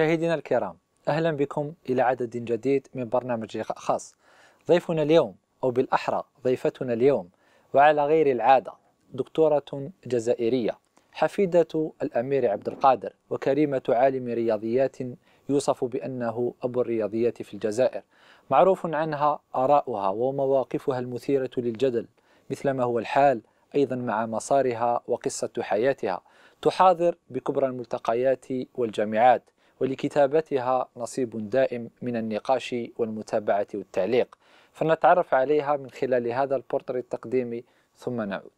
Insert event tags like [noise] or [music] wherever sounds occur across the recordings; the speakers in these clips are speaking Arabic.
مشاهدينا الكرام أهلا بكم إلى عدد جديد من برنامج لقاء خاص ضيفنا اليوم أو بالأحرى ضيفتنا اليوم وعلى غير العادة دكتورة جزائرية حفيدة الأمير عبد القادر وكريمة عالم رياضيات يوصف بأنه أبو الرياضيات في الجزائر معروف عنها آراؤها ومواقفها المثيرة للجدل مثلما هو الحال أيضا مع مسارها وقصة حياتها تحاضر بكبرى الملتقيات والجامعات ولكتابتها نصيب دائم من النقاش والمتابعة والتعليق فنتعرف عليها من خلال هذا البورتري التقديمي ثم نعود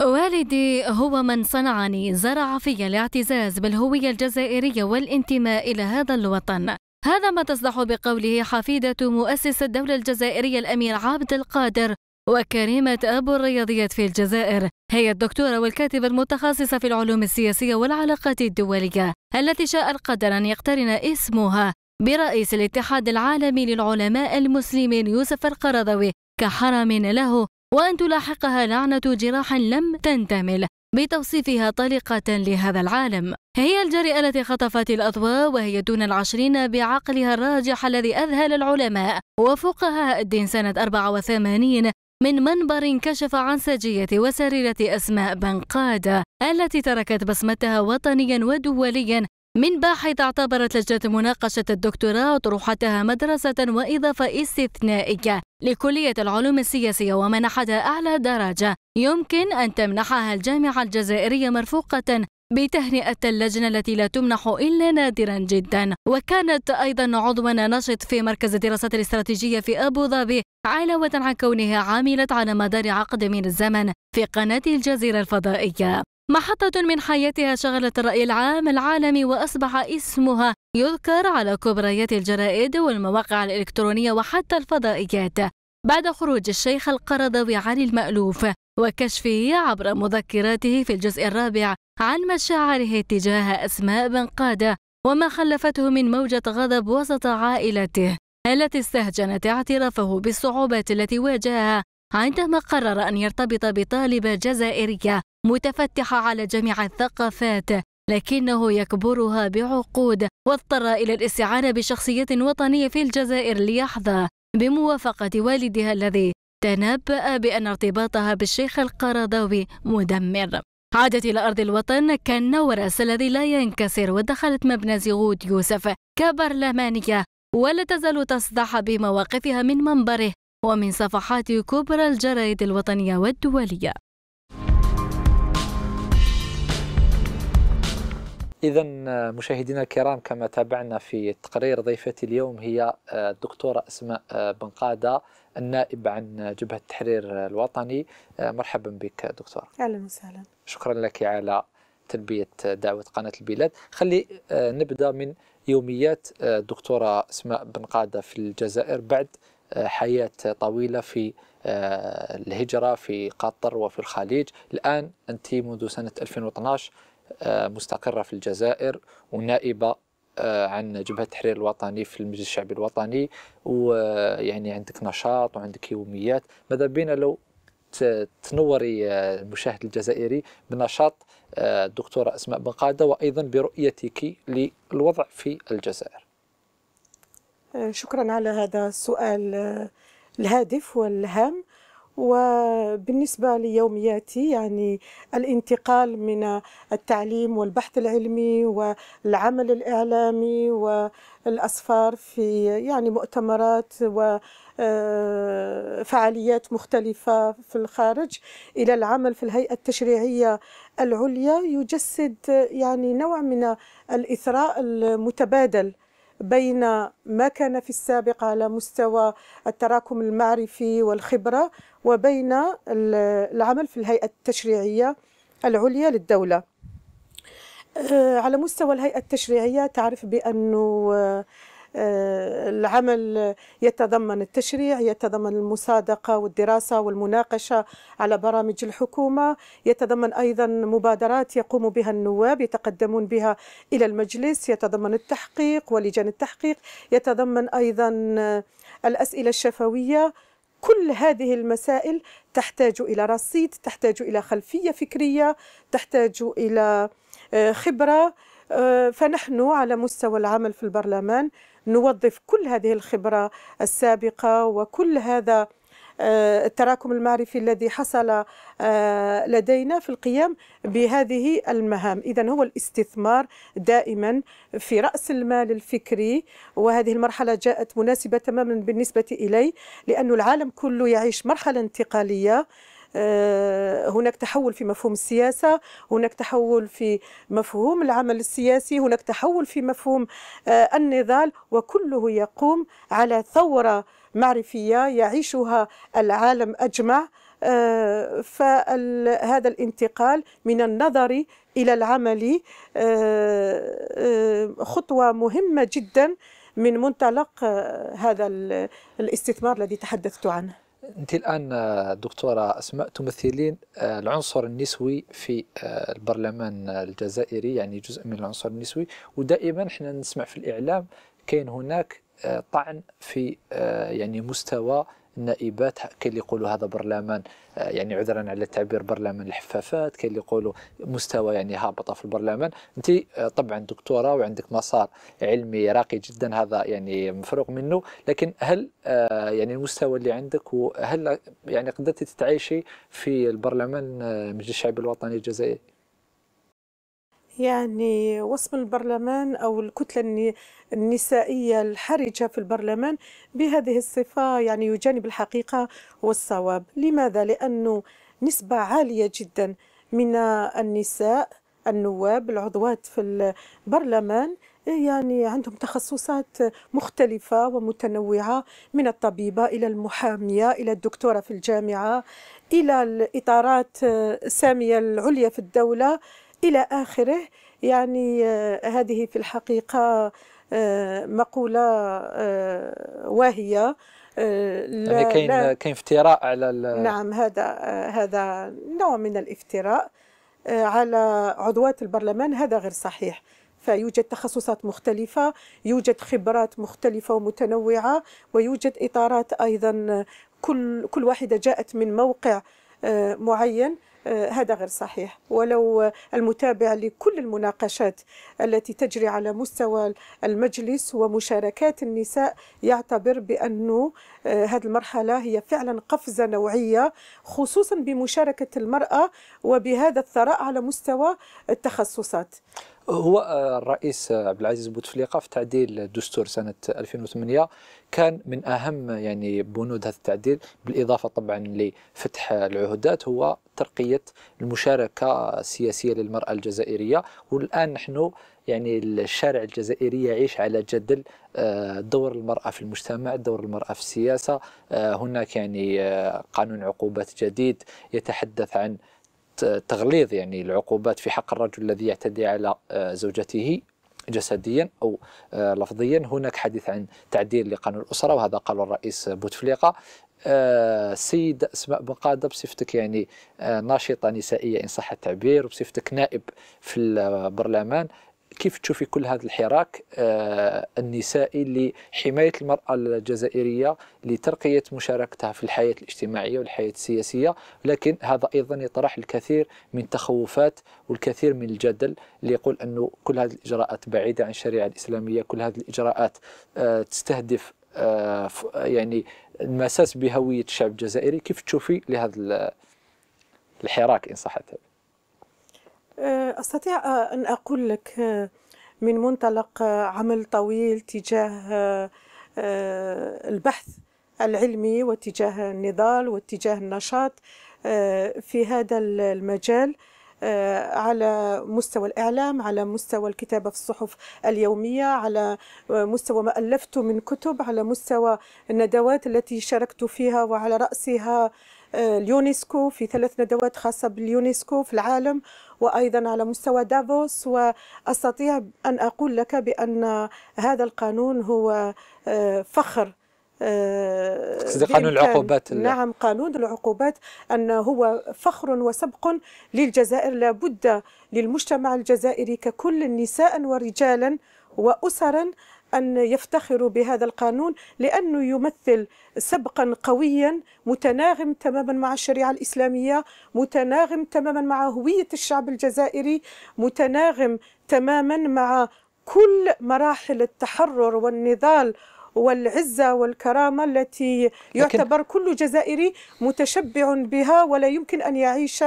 والدي هو من صنعني زرع في الاعتزاز بالهوية الجزائرية والانتماء إلى هذا الوطن هذا ما تصدح بقوله حفيدة مؤسس الدولة الجزائرية الأمير عبد القادر وكريمة أبو الرياضيات في الجزائر هي الدكتورة والكاتبة المتخصصة في العلوم السياسية والعلاقات الدولية التي شاء القدر أن يقترن اسمها برئيس الاتحاد العالمي للعلماء المسلمين يوسف القرضوي كحرم له وأن تلاحقها لعنة جراح لم تنتمل بتوصيفها طليقة لهذا العالم هي الجريئة التي خطفت الأضواء وهي دون العشرين بعقلها الراجح الذي أذهل العلماء وفقهاء الدين سنة 84 من منبر كشف عن سجية وسريرة أسماء بنقادة التي تركت بصمتها وطنيا ودوليا من باحث اعتبرت لجنة مناقشة الدكتوراه أطروحتها مدرسة وإضافة استثنائية لكلية العلوم السياسية ومنحتها أعلى درجة يمكن أن تمنحها الجامعة الجزائرية مرفوقة بتهنئة اللجنة التي لا تمنح إلا نادرا جدا وكانت أيضا عضوا نشط في مركز الدراسات الاستراتيجية في أبو ظبي علاوة عن كونها عملت على مدار عقد من الزمن في قناة الجزيرة الفضائية محطة من حياتها شغلت الرأي العام العالمي وأصبح اسمها يذكر على كبريات الجرائد والمواقع الإلكترونية وحتى الفضائيات بعد خروج الشيخ القرضاوي علي المألوف وكشفه عبر مذكراته في الجزء الرابع عن مشاعره تجاه أسماء بن قادة وما خلفته من موجة غضب وسط عائلته التي استهجنت اعترافه بالصعوبات التي واجهها عندما قرر أن يرتبط بطالبة جزائرية متفتحة على جميع الثقافات لكنه يكبرها بعقود واضطر إلى الاستعانة بشخصية وطنية في الجزائر ليحظى بموافقة والدها الذي تنبأ بأن ارتباطها بالشيخ القرضاوي مدمر عادت إلى أرض الوطن كالنورس الذي لا ينكسر ودخلت مبنى زيغوت يوسف كبرلمانية ولا تزال تصدح بمواقفها من منبره ومن صفحات كبرى الجرائد الوطنية والدولية إذا آه، مشاهدينا الكرام كما تابعنا في تقرير ضيفتي اليوم هي آه، الدكتورة أسماء آه، بن قادة النائب عن جبهة التحرير الوطني مرحبا بك دكتورة أهلا وسهلا شكرا لك على تلبية دعوة قناة البلاد خلي نبدأ من يوميات الدكتورة أسماء بن قادة في الجزائر بعد حياة طويلة في الهجرة في قطر وفي الخليج الآن أنت منذ سنة 2012 آه، مستقرة في الجزائر ونائبة آه، عن جبهة التحرير الوطني في المجلس الشعبي الوطني ويعني عندك نشاط وعندك يوميات ماذا بينا لو تنوري آه، المشاهد الجزائري بنشاط الدكتورة أسماء بن قادة وأيضا برؤيتك للوضع في الجزائر شكرا على هذا السؤال الهادف والهام وبالنسبة ليومياتي يعني الانتقال من التعليم والبحث العلمي والعمل الإعلامي والأسفار في يعني مؤتمرات و آه، فعاليات مختلفة في الخارج إلى العمل في الهيئة التشريعية العليا يجسد يعني نوع من الإثراء المتبادل بين ما كان في السابق على مستوى التراكم المعرفي والخبرة وبين العمل في الهيئة التشريعية العليا للدولة آه، على مستوى الهيئة التشريعية تعرف بأنه آه، آه، العمل يتضمن التشريع يتضمن المصادقة والدراسة والمناقشة على برامج الحكومة يتضمن أيضا مبادرات يقوم بها النواب يتقدمون بها إلى المجلس يتضمن التحقيق ولجان التحقيق يتضمن أيضا الأسئلة الشفوية كل هذه المسائل تحتاج إلى رصيد تحتاج إلى خلفية فكرية تحتاج إلى آه، خبرة آه، فنحن على مستوى العمل في البرلمان نوظف كل هذه الخبرة السابقة وكل هذا آه، التراكم المعرفي الذي حصل آه، لدينا في القيام بهذه المهام إذا هو الاستثمار دائما في رأس المال الفكري وهذه المرحلة جاءت مناسبة تماما بالنسبة إلي لأن العالم كله يعيش مرحلة انتقالية آه، هناك تحول في مفهوم السياسة هناك تحول في مفهوم العمل السياسي هناك تحول في مفهوم آه، النضال وكله يقوم على ثورة معرفية يعيشها العالم أجمع آه، فهذا الانتقال من النظر إلى العمل خطوة مهمة جدا من منطلق هذا الاستثمار الذي تحدثت عنه انت الان آه، دكتوره اسماء تمثلين آه، العنصر النسوي في آه، البرلمان الجزائري يعني جزء من العنصر النسوي ودائما احنا نسمع في الاعلام كاين هناك طعن في يعني مستوى النائبات كاين اللي يقولوا هذا برلمان آه، يعني عذرا على التعبير برلمان الحفافات كاين اللي يقولوا مستوى يعني هابطه في البرلمان انت آه، طبعا دكتوره وعندك مسار علمي راقي جدا هذا يعني مفروغ منه لكن هل آه، يعني المستوى اللي عندك وهل يعني قدرتي تتعايشي في البرلمان مجلس الشعب الوطني الجزائري يعني وصم البرلمان أو الكتلة النسائية الحرجة في البرلمان بهذه الصفة يعني يجانب الحقيقة والصواب لماذا؟ لأنه نسبة عالية جدا من النساء النواب العضوات في البرلمان يعني عندهم تخصصات مختلفة ومتنوعة من الطبيبة إلى المحامية إلى الدكتورة في الجامعة إلى الإطارات السامية العليا في الدولة إلى آخره يعني آه، هذه في الحقيقة آه، مقولة آه، واهية يعني لا يعني كاين كاين افتراء على نعم هذا هذا نوع من الافتراء على عضوات البرلمان هذا غير صحيح فيوجد تخصصات مختلفة يوجد خبرات مختلفة ومتنوعة ويوجد إطارات أيضا كل كل واحدة جاءت من موقع معين آه، هذا غير صحيح ولو المتابع لكل المناقشات التي تجري على مستوى المجلس ومشاركات النساء يعتبر بأنه آه، هذه المرحلة هي فعلا قفزة نوعية خصوصا بمشاركة المرأة وبهذا الثراء على مستوى التخصصات هو آه، الرئيس آه، عبد العزيز بوتفليقه في تعديل الدستور سنه 2008 كان من اهم يعني بنود هذا التعديل بالاضافه طبعا لفتح العهدات هو ترقيه المشاركه السياسيه للمراه الجزائريه والان نحن يعني الشارع الجزائري يعيش على جدل آه، دور المرأة في المجتمع دور المرأة في السياسة هناك يعني قانون عقوبات جديد يتحدث عن تغليظ يعني العقوبات في حق الرجل الذي يعتدي على آه، زوجته جسديا او آه، لفظيا هناك حديث عن تعديل لقانون الاسره وهذا قال الرئيس بوتفليقه السيدة آه، أسماء بن قادة بصفتك يعني ناشطة نسائية إن صح التعبير وبصفتك نائب في البرلمان كيف تشوفي كل هذا الحراك آه، النسائي لحماية المرأة الجزائرية لترقية مشاركتها في الحياة الاجتماعية والحياة السياسية لكن هذا أيضا يطرح الكثير من تخوفات والكثير من الجدل اللي يقول أنه كل هذه الإجراءات بعيدة عن الشريعة الإسلامية كل هذه الإجراءات آه، تستهدف آه، يعني المساس بهوية الشعب الجزائري كيف تشوفي لهذا الحراك إن صح التعبير آه، أستطيع آه، أن أقول لك آه، من منطلق عمل طويل تجاه البحث العلمي واتجاه النضال واتجاه النشاط في هذا المجال على مستوى الإعلام على مستوى الكتابة في الصحف اليومية على مستوى ما ألفته من كتب على مستوى الندوات التي شاركت فيها وعلى رأسها آه، اليونسكو في ثلاث ندوات خاصة باليونسكو في العالم وأيضا على مستوى دافوس وأستطيع أن أقول لك بأن هذا القانون هو آه، فخر آه، قانون العقوبات نعم قانون العقوبات أن هو فخر وسبق للجزائر لابد للمجتمع الجزائري ككل نساء ورجالا وأسرا أن يفتخروا بهذا القانون لأنه يمثل سبقا قويا متناغم تماما مع الشريعة الإسلامية متناغم تماما مع هوية الشعب الجزائري متناغم تماما مع كل مراحل التحرر والنضال والعزة والكرامة التي يعتبر كل جزائري متشبع بها ولا يمكن أن يعيش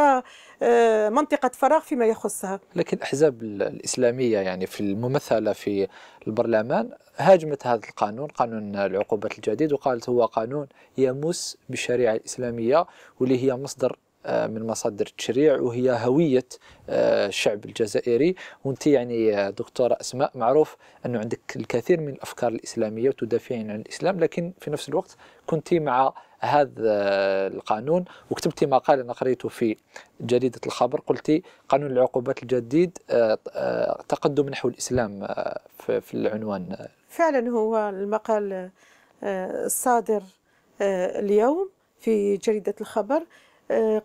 آه، منطقه فراغ فيما يخصها. لكن الاحزاب الاسلاميه يعني في الممثله في البرلمان هاجمت هذا القانون قانون العقوبات الجديد وقالت هو قانون يمس بالشريعه الاسلاميه واللي هي مصدر آه، من مصادر التشريع وهي هوية آه، الشعب الجزائري وانت يعني دكتورة أسماء معروف أنه عندك الكثير من الأفكار الإسلامية وتدافعين عن الإسلام لكن في نفس الوقت كنت مع هذا القانون وكتبتي مقال انا قريته في جريده الخبر قلتي قانون العقوبات الجديد آه، آه، تقدم نحو الاسلام آه، في العنوان فعلا هو المقال الصادر اليوم في جريده الخبر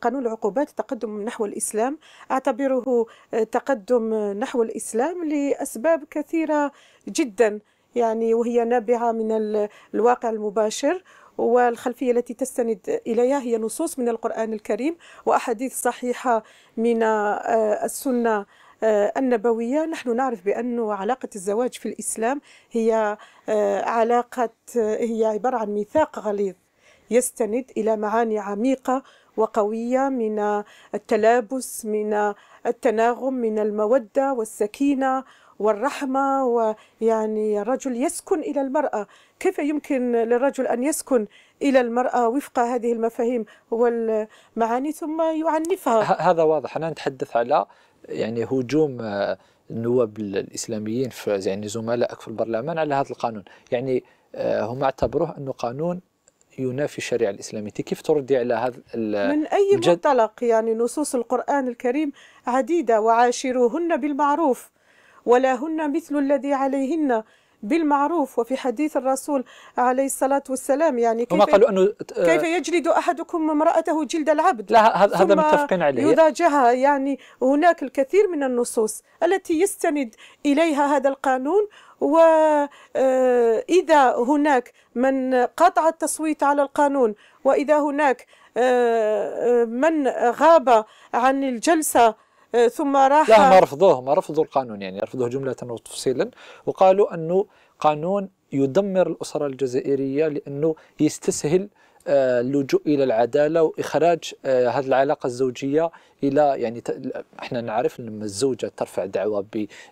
قانون العقوبات تقدم نحو الإسلام أعتبره تقدم نحو الإسلام لأسباب كثيرة جدا يعني وهي نابعة من الواقع المباشر والخلفية التي تستند إليها هي نصوص من القرآن الكريم وأحاديث صحيحة من آه، السنة آه، النبوية نحن نعرف بأن علاقة الزواج في الإسلام هي آه، علاقة هي عبارة عن ميثاق غليظ يستند إلى معاني عميقة وقوية من التلابس من التناغم من المودة والسكينة والرحمة ويعني الرجل يسكن إلى المرأة كيف يمكن للرجل أن يسكن إلى المرأة وفق هذه المفاهيم والمعاني ثم يعنفها هذا واضح أنا نتحدث على يعني هجوم آه، النواب الاسلاميين في يعني زملائك في البرلمان على هذا القانون يعني آه، هم اعتبروه انه قانون ينافي الشريعه الاسلاميه كيف تردي على هذا من اي منطلق يعني نصوص القران الكريم عديده وعاشروهن بالمعروف ولا هن مثل الذي عليهن بالمعروف وفي حديث الرسول عليه الصلاة والسلام يعني كيف, قالوا أنه آه، كيف يجلد أحدكم امرأته جلد العبد لا هذا متفقين عليه يضاجها يعني هناك الكثير من النصوص التي يستند إليها هذا القانون وإذا آه، هناك من قطع التصويت على القانون وإذا هناك آه، من غاب عن الجلسة آه، ثم راح لا ما رفضوه ما رفضوا القانون يعني رفضوه جملة وتفصيلا وقالوا أنه قانون يدمر الأسرة الجزائرية لأنه يستسهل آه، اللجوء الى العداله واخراج آه، هذه العلاقه الزوجيه الى يعني احنا نعرف لما الزوجه ترفع دعوه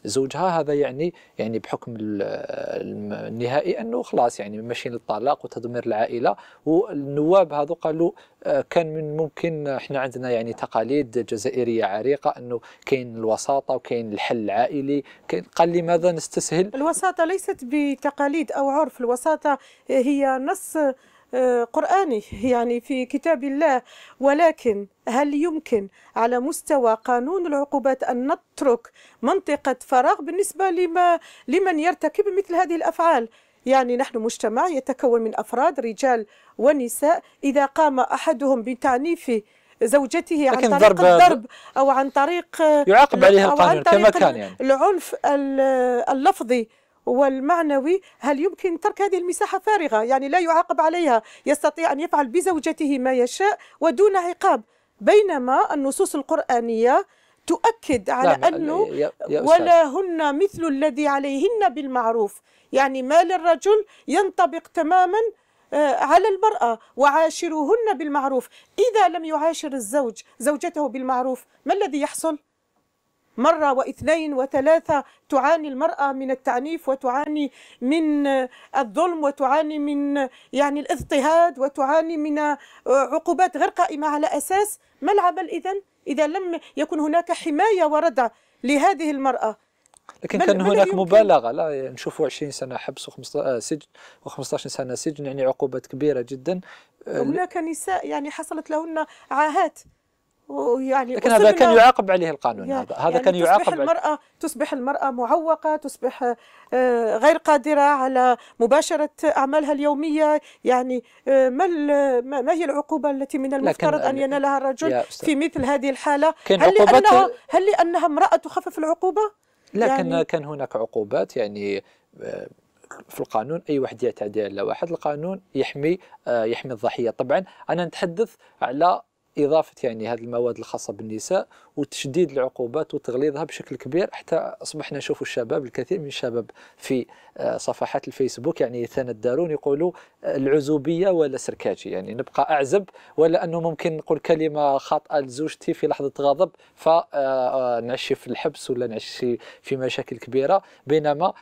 بزوجها هذا يعني يعني بحكم النهائي انه خلاص يعني ماشيين للطلاق وتدمير العائله والنواب هذو قالوا آه، كان من ممكن احنا عندنا يعني تقاليد جزائريه عريقه انه كاين الوساطه وكاين الحل العائلي قال لماذا نستسهل الوساطه ليست بتقاليد او عرف الوساطه هي نص قرآني يعني في كتاب الله ولكن هل يمكن على مستوى قانون العقوبات أن نترك منطقة فراغ بالنسبة لما لمن يرتكب مثل هذه الأفعال يعني نحن مجتمع يتكون من أفراد رجال ونساء إذا قام أحدهم بتعنيف زوجته عن طريق ضرب الضرب او عن طريق يعاقب عليها القانون كما كان يعني العنف اللفظي والمعنوي هل يمكن ترك هذه المساحة فارغة يعني لا يعاقب عليها يستطيع أن يفعل بزوجته ما يشاء ودون عقاب بينما النصوص القرآنية تؤكد على نعم أنه يعني يا يا هن مثل الذي عليهن بالمعروف يعني ما للرجل ينطبق تماما آه، على المرأة وعاشروهن بالمعروف إذا لم يعاشر الزوج زوجته بالمعروف ما الذي يحصل؟ مرة واثنين وثلاثة تعاني المرأة من التعنيف وتعاني من الظلم وتعاني من يعني الاضطهاد وتعاني من عقوبات غير قائمة على أساس ما العمل إذا إذا لم يكن هناك حماية وردع لهذه المرأة لكن كان هناك مبالغه لا نشوفوا 20 سنه حبس و15 آه، سجن و15 سنه سجن يعني عقوبات كبيره جدا آه، هناك نساء يعني حصلت لهن عاهات ويعني لكن هذا كان يعاقب عليه القانون يعني هذا هذا يعني كان يعاقب تصبح المرأة تصبح المرأة معوقة تصبح آه، غير قادرة على مباشرة أعمالها اليومية يعني آه، ما ما هي العقوبة التي من المفترض أن ينالها الرجل في مثل هذه الحالة هل لأنها هل لأنها امرأة تخفف العقوبة؟ لا يعني كان هناك عقوبات يعني آه، في القانون اي واحد يعتدي على واحد القانون يحمي يحمي الضحيه طبعا انا نتحدث على اضافه يعني هذه المواد الخاصه بالنساء وتشديد العقوبات وتغليظها بشكل كبير حتى اصبحنا نشوف الشباب الكثير من الشباب في آه، صفحات الفيسبوك يعني يتندرون يقولوا آه، العزوبيه ولا سركاجي يعني نبقى اعزب ولا انه ممكن نقول كلمه خاطئه لزوجتي في لحظه غضب فنعشي آه، في الحبس ولا نعشي في مشاكل كبيره بينما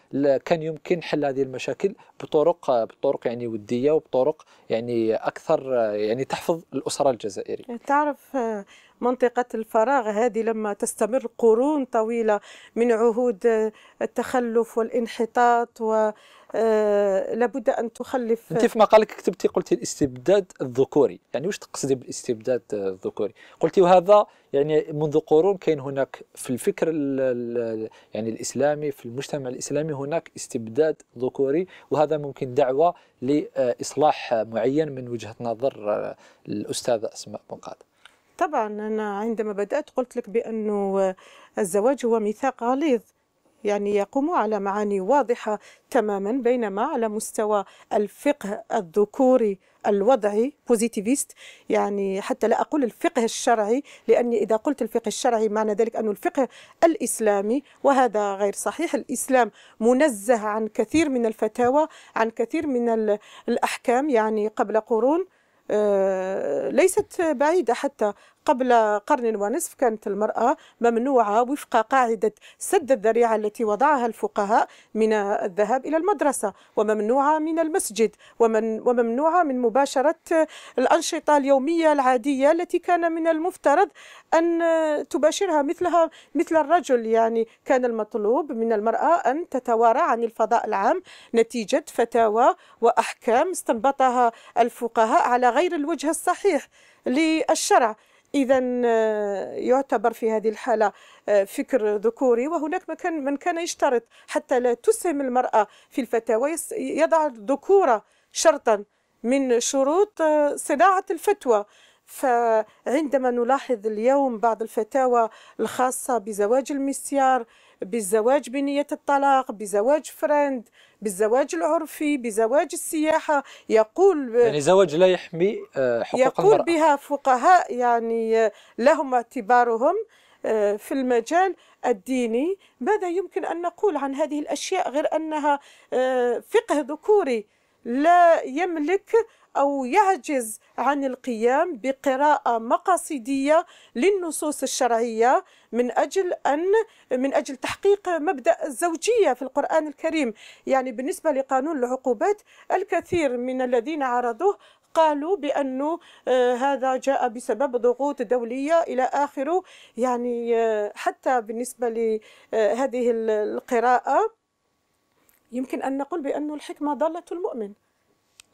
كان يمكن حل هذه المشاكل بطرق بطرق يعني وديه وبطرق يعني اكثر يعني تحفظ الاسره الجزائريه تعرف آه، منطقة الفراغ هذه لما تستمر قرون طويلة من عهود آه، التخلف والانحطاط و آه، لابد ان تخلف انت في مقالك كتبتي قلتي الاستبداد الذكوري يعني واش تقصدي بالاستبداد الذكوري قلتي وهذا يعني منذ قرون كاين هناك في الفكر الـ الـ يعني الاسلامي في المجتمع الاسلامي هناك استبداد ذكوري وهذا ممكن دعوه لاصلاح معين من وجهه نظر آه، الاستاذه اسماء بنقاد طبعا انا عندما بدات قلت لك بانه الزواج هو ميثاق غليظ يعني يقوم على معاني واضحة تماما بينما على مستوى الفقه الذكوري الوضعي بوزيتيفيست يعني حتى لا أقول الفقه الشرعي لأني إذا قلت الفقه الشرعي معنى ذلك أن الفقه الإسلامي وهذا غير صحيح الإسلام منزه عن كثير من الفتاوى عن كثير من الأحكام يعني قبل قرون آه، ليست بعيدة حتى قبل قرن ونصف كانت المرأة ممنوعة وفق قاعدة سد الذريعة التي وضعها الفقهاء من الذهاب إلى المدرسة وممنوعة من المسجد ومن وممنوعة من مباشرة الأنشطة اليومية العادية التي كان من المفترض أن تباشرها مثلها مثل الرجل يعني كان المطلوب من المرأة أن تتوارى عن الفضاء العام نتيجة فتاوى وأحكام استنبطها الفقهاء على غير الوجه الصحيح للشرع اذا آه، يعتبر في هذه الحاله آه، فكر ذكوري وهناك من كان يشترط حتى لا تسهم المراه في الفتاوى يضع الذكوره شرطا من شروط آه، صناعه الفتوى فعندما نلاحظ اليوم بعض الفتاوى الخاصه بزواج المسيار بالزواج بنية الطلاق بزواج فرند بالزواج العرفي بزواج السياحة يقول يعني زواج لا يحمي آه، حقوق يقول المرأة. بها فقهاء يعني آه، لهم اعتبارهم آه، في المجال الديني ماذا يمكن أن نقول عن هذه الأشياء غير أنها فقه ذكوري لا يملك أو يعجز عن القيام بقراءة مقاصدية للنصوص الشرعية من أجل أن من أجل تحقيق مبدأ الزوجية في القرآن الكريم يعني بالنسبة لقانون العقوبات الكثير من الذين عرضوه قالوا بأنه آه، هذا جاء بسبب ضغوط دولية إلى آخره يعني آه، حتى بالنسبة لهذه آه، القراءة يمكن أن نقول بأن الحكمة ضالة المؤمن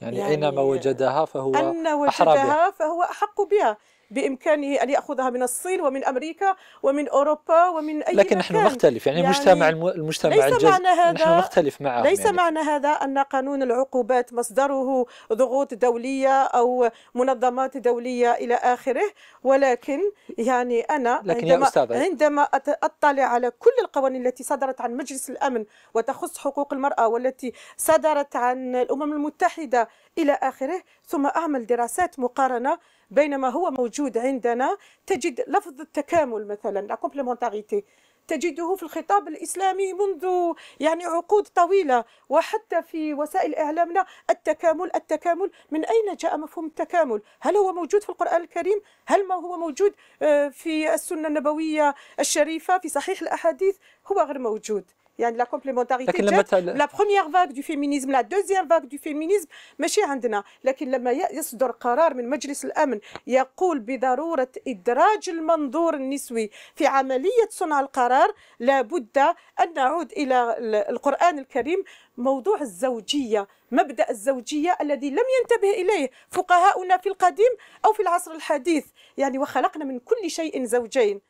يعني, يعني أينما وجدها فهو أن وجدها أحرى بها. فهو أحق بها بامكانه ان ياخذها من الصين ومن امريكا ومن اوروبا ومن اي لكن مكان. نحن نختلف يعني, يعني المجتمع المجتمع ليس الجز... معنى هذا نحن نختلف معه يعني. ليس يعني. معنى هذا ان قانون العقوبات مصدره ضغوط دوليه او منظمات دوليه الى اخره ولكن يعني انا لكن عندما يا أستاذة. عندما اطلع على كل القوانين التي صدرت عن مجلس الامن وتخص حقوق المراه والتي صدرت عن الامم المتحده الى اخره ثم اعمل دراسات مقارنه بينما هو موجود عندنا تجد لفظ التكامل مثلا لا كومبليمونتاريتي تجده في الخطاب الإسلامي منذ يعني عقود طويلة وحتى في وسائل إعلامنا التكامل التكامل من أين جاء مفهوم التكامل هل هو موجود في القرآن الكريم هل ما هو موجود آه، في السنة النبوية الشريفة في صحيح الأحاديث هو غير موجود يعني لا كومبليمونتاريتي لكن لا بروميير فاك دو فيمينيزم لا دوزيام فاك دو فيمينيزم ماشي عندنا لكن لما يصدر قرار من مجلس الامن يقول بضروره ادراج المنظور النسوي في عمليه صنع القرار لابد ان نعود الى القران الكريم موضوع الزوجيه مبدا الزوجيه الذي لم ينتبه اليه فقهاؤنا في القديم او في العصر الحديث يعني وخلقنا من كل شيء زوجين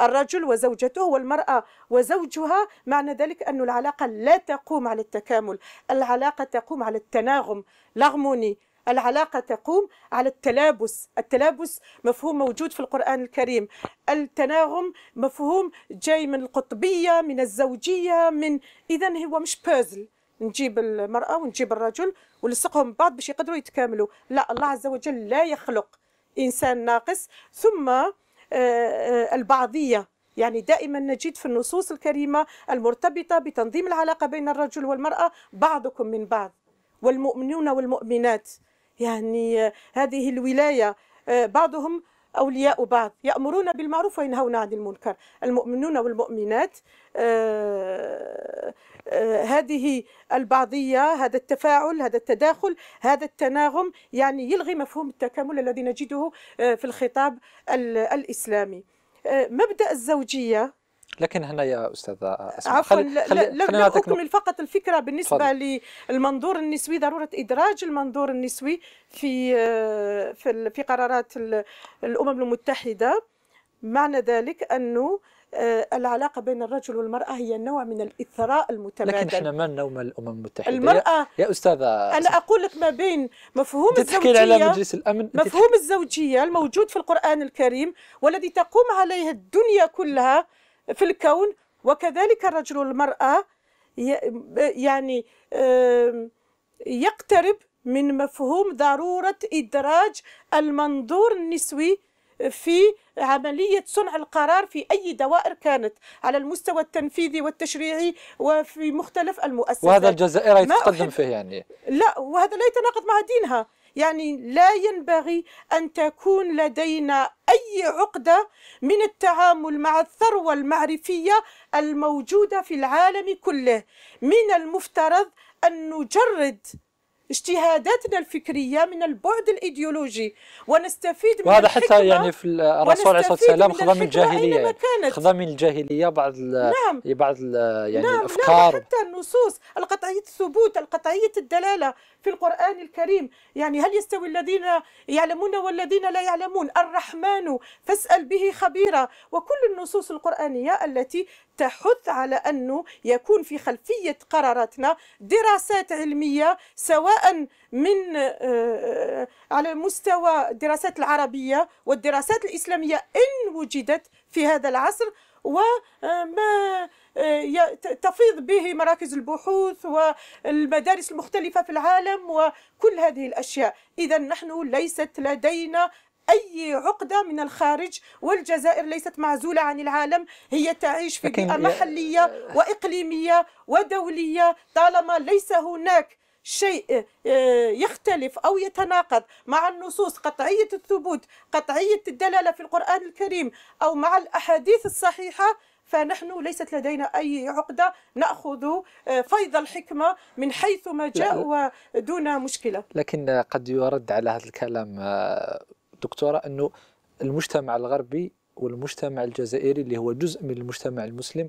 الرجل وزوجته والمرأة وزوجها معنى ذلك أن العلاقة لا تقوم على التكامل العلاقة تقوم على التناغم لغموني العلاقة تقوم على التلابس التلابس مفهوم موجود في القرآن الكريم التناغم مفهوم جاي من القطبية من الزوجية من إذا هو مش بازل نجيب المرأة ونجيب الرجل ونلصقهم بعض باش يقدروا يتكاملوا لا الله عز وجل لا يخلق إنسان ناقص ثم آه، آه، البعضية يعني دائما نجد في النصوص الكريمة المرتبطة بتنظيم العلاقة بين الرجل والمرأة بعضكم من بعض والمؤمنون والمؤمنات يعني آه، هذه الولاية بعضهم أولياء بعض يأمرون بالمعروف وينهون عن المنكر المؤمنون والمؤمنات آه، آه، هذه البعضية هذا التفاعل هذا التداخل هذا التناغم يعني يلغي مفهوم التكامل الذي نجده آه، في الخطاب الإسلامي مبدأ الزوجية لكن هنا يا استاذه اسماء عفوا خل... خل... لم فقط الفكره بالنسبه فضل. للمنظور النسوي ضروره ادراج المنظور النسوي في آه، في في قرارات الامم المتحده معنى ذلك انه آه، العلاقه بين الرجل والمراه هي نوع من الاثراء المتبادل لكن احنا ما نوم الامم المتحده المراه يا استاذه انا اقول لك ما بين مفهوم الزوجيه على مجلس الامن مفهوم الزوجيه الموجود في القران الكريم والذي تقوم عليه الدنيا كلها في الكون وكذلك الرجل والمرأة يعني يقترب من مفهوم ضرورة إدراج المنظور النسوي في عملية صنع القرار في أي دوائر كانت على المستوى التنفيذي والتشريعي وفي مختلف المؤسسات وهذا الجزائر يتقدم فيه يعني لا وهذا لا يتناقض مع دينها يعني لا ينبغي أن تكون لدينا أي عقدة من التعامل مع الثروة المعرفية الموجودة في العالم كله من المفترض أن نجرد اجتهاداتنا الفكريه من البعد الايديولوجي ونستفيد من وهذا حتى يعني في الرسول عليه الصلاه والسلام خضم من الجاهليه خضم من الجاهليه بعض نعم يعني بعض يعني نعم الافكار نعم حتى النصوص القطعيه الثبوت القطعيه الدلاله في القران الكريم يعني هل يستوي الذين يعلمون والذين لا يعلمون الرحمن فاسال به خبيرا وكل النصوص القرانيه التي تحث على أنه يكون في خلفية قراراتنا دراسات علمية سواء من آه، على مستوى الدراسات العربية والدراسات الإسلامية إن وجدت في هذا العصر وما آه، آه، تفيض به مراكز البحوث والمدارس المختلفة في العالم وكل هذه الأشياء إذا نحن ليست لدينا أي عقدة من الخارج والجزائر ليست معزولة عن العالم هي تعيش في بيئة محلية آه. وإقليمية ودولية طالما ليس هناك شيء آه، يختلف أو يتناقض مع النصوص قطعية الثبوت قطعية الدلالة في القرآن الكريم أو مع الأحاديث الصحيحة فنحن ليست لدينا أي عقدة نأخذ آه، فيض الحكمة من حيث ما جاء ودون مشكلة لكن قد يرد على هذا الكلام الدكتوره انه المجتمع الغربي والمجتمع الجزائري اللي هو جزء من المجتمع المسلم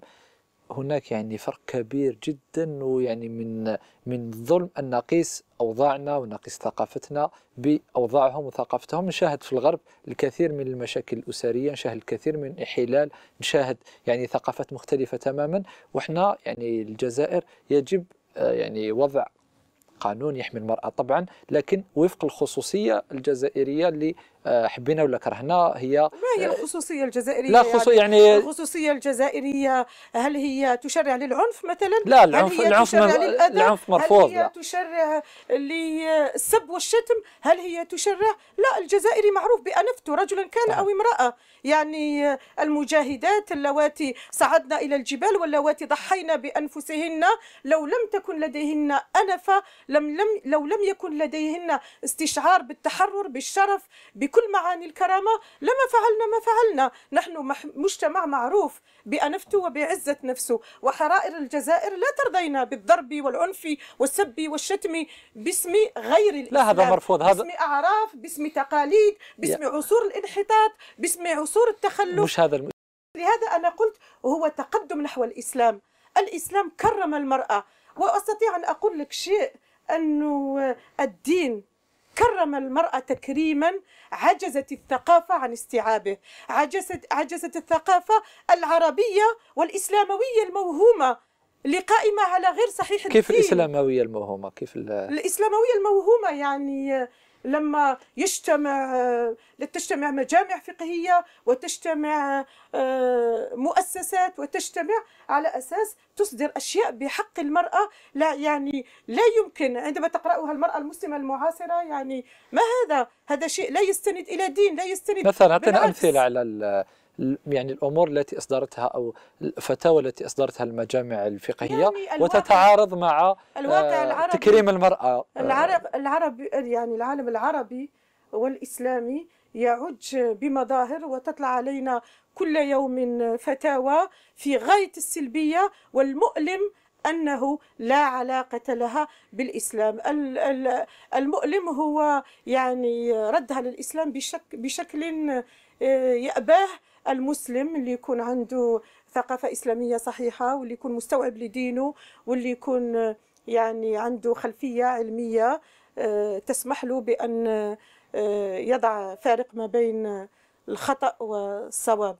هناك يعني فرق كبير جدا ويعني من من الظلم ان نقيس اوضاعنا ونقيس ثقافتنا باوضاعهم وثقافتهم نشاهد في الغرب الكثير من المشاكل الاسريه نشاهد الكثير من الانحلال نشاهد يعني ثقافات مختلفه تماما وحنا يعني الجزائر يجب آه، يعني وضع قانون يحمي المرأة طبعا لكن وفق الخصوصية الجزائرية اللي حبينا ولا كرهنا هي ما هي آه، الخصوصيه الجزائريه لا خصو يعني, يعني الخصوصيه الجزائريه هل هي تشرع للعنف مثلا لا العنف هل هي العنف تشرع للأذى؟ العنف مرفوض هل هي لا. تشرع للسب والشتم هل هي تشرع لا الجزائري معروف بانفته رجلا كان او امراه يعني المجاهدات اللواتي صعدنا الى الجبال واللواتي ضحينا بانفسهن لو لم تكن لديهن انفه لم لم لو لم يكن لديهن استشعار بالتحرر بالشرف بكل بكل معاني الكرامة لما فعلنا ما فعلنا نحن مجتمع معروف بأنفته وبعزة نفسه وحرائر الجزائر لا ترضينا بالضرب والعنف والسب والشتم باسم غير الإسلام لا هذا مرفوض هذا باسم أعراف باسم تقاليد باسم عصور الانحطاط باسم عصور التخلف مش هذا الم... لهذا أنا قلت هو تقدم نحو الإسلام الإسلام كرم المرأة وأستطيع أن أقول لك شيء أنه الدين كرم المرأة تكريما عجزت الثقافة عن استيعابه عجزت, عجزت الثقافة العربية والإسلاموية الموهومة لقائمة على غير صحيح كيف الإسلاموية الموهومة؟ كيف الإسلاموية الموهومة يعني لما يجتمع تجتمع مجامع فقهية وتجتمع آه، مؤسسات وتجتمع على أساس تصدر أشياء بحق المرأة لا يعني لا يمكن عندما تقرأها المرأة المسلمة المعاصرة يعني ما هذا هذا شيء لا يستند إلى دين لا يستند مثلا أعطينا أمثلة على يعني الامور التي اصدرتها او الفتاوى التي اصدرتها المجامع الفقهيه يعني وتتعارض مع الواقع آه، العربي تكريم المراه العرب العربي يعني العالم العربي والاسلامي يعج بمظاهر وتطلع علينا كل يوم فتاوى في غايه السلبيه والمؤلم أنه لا علاقة لها بالإسلام المؤلم هو يعني ردها للإسلام بشك بشكل آه، يأباه المسلم اللي يكون عنده ثقافة إسلامية صحيحة واللي يكون مستوعب لدينه واللي يكون يعني عنده خلفية علمية آه، تسمح له بأن آه، يضع فارق ما بين الخطأ والصواب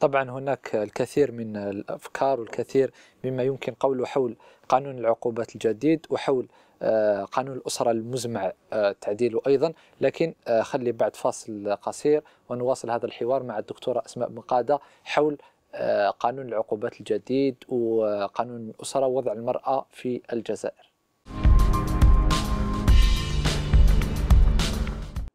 طبعا هناك الكثير من الأفكار والكثير مما يمكن قوله حول قانون العقوبات الجديد وحول آه، قانون الأسرة المزمع آه، تعديله أيضا لكن آه، خلي بعد فاصل قصير ونواصل هذا الحوار مع الدكتورة أسماء مقادة حول قانون العقوبات الجديد وقانون الأسرة ووضع المرأة في الجزائر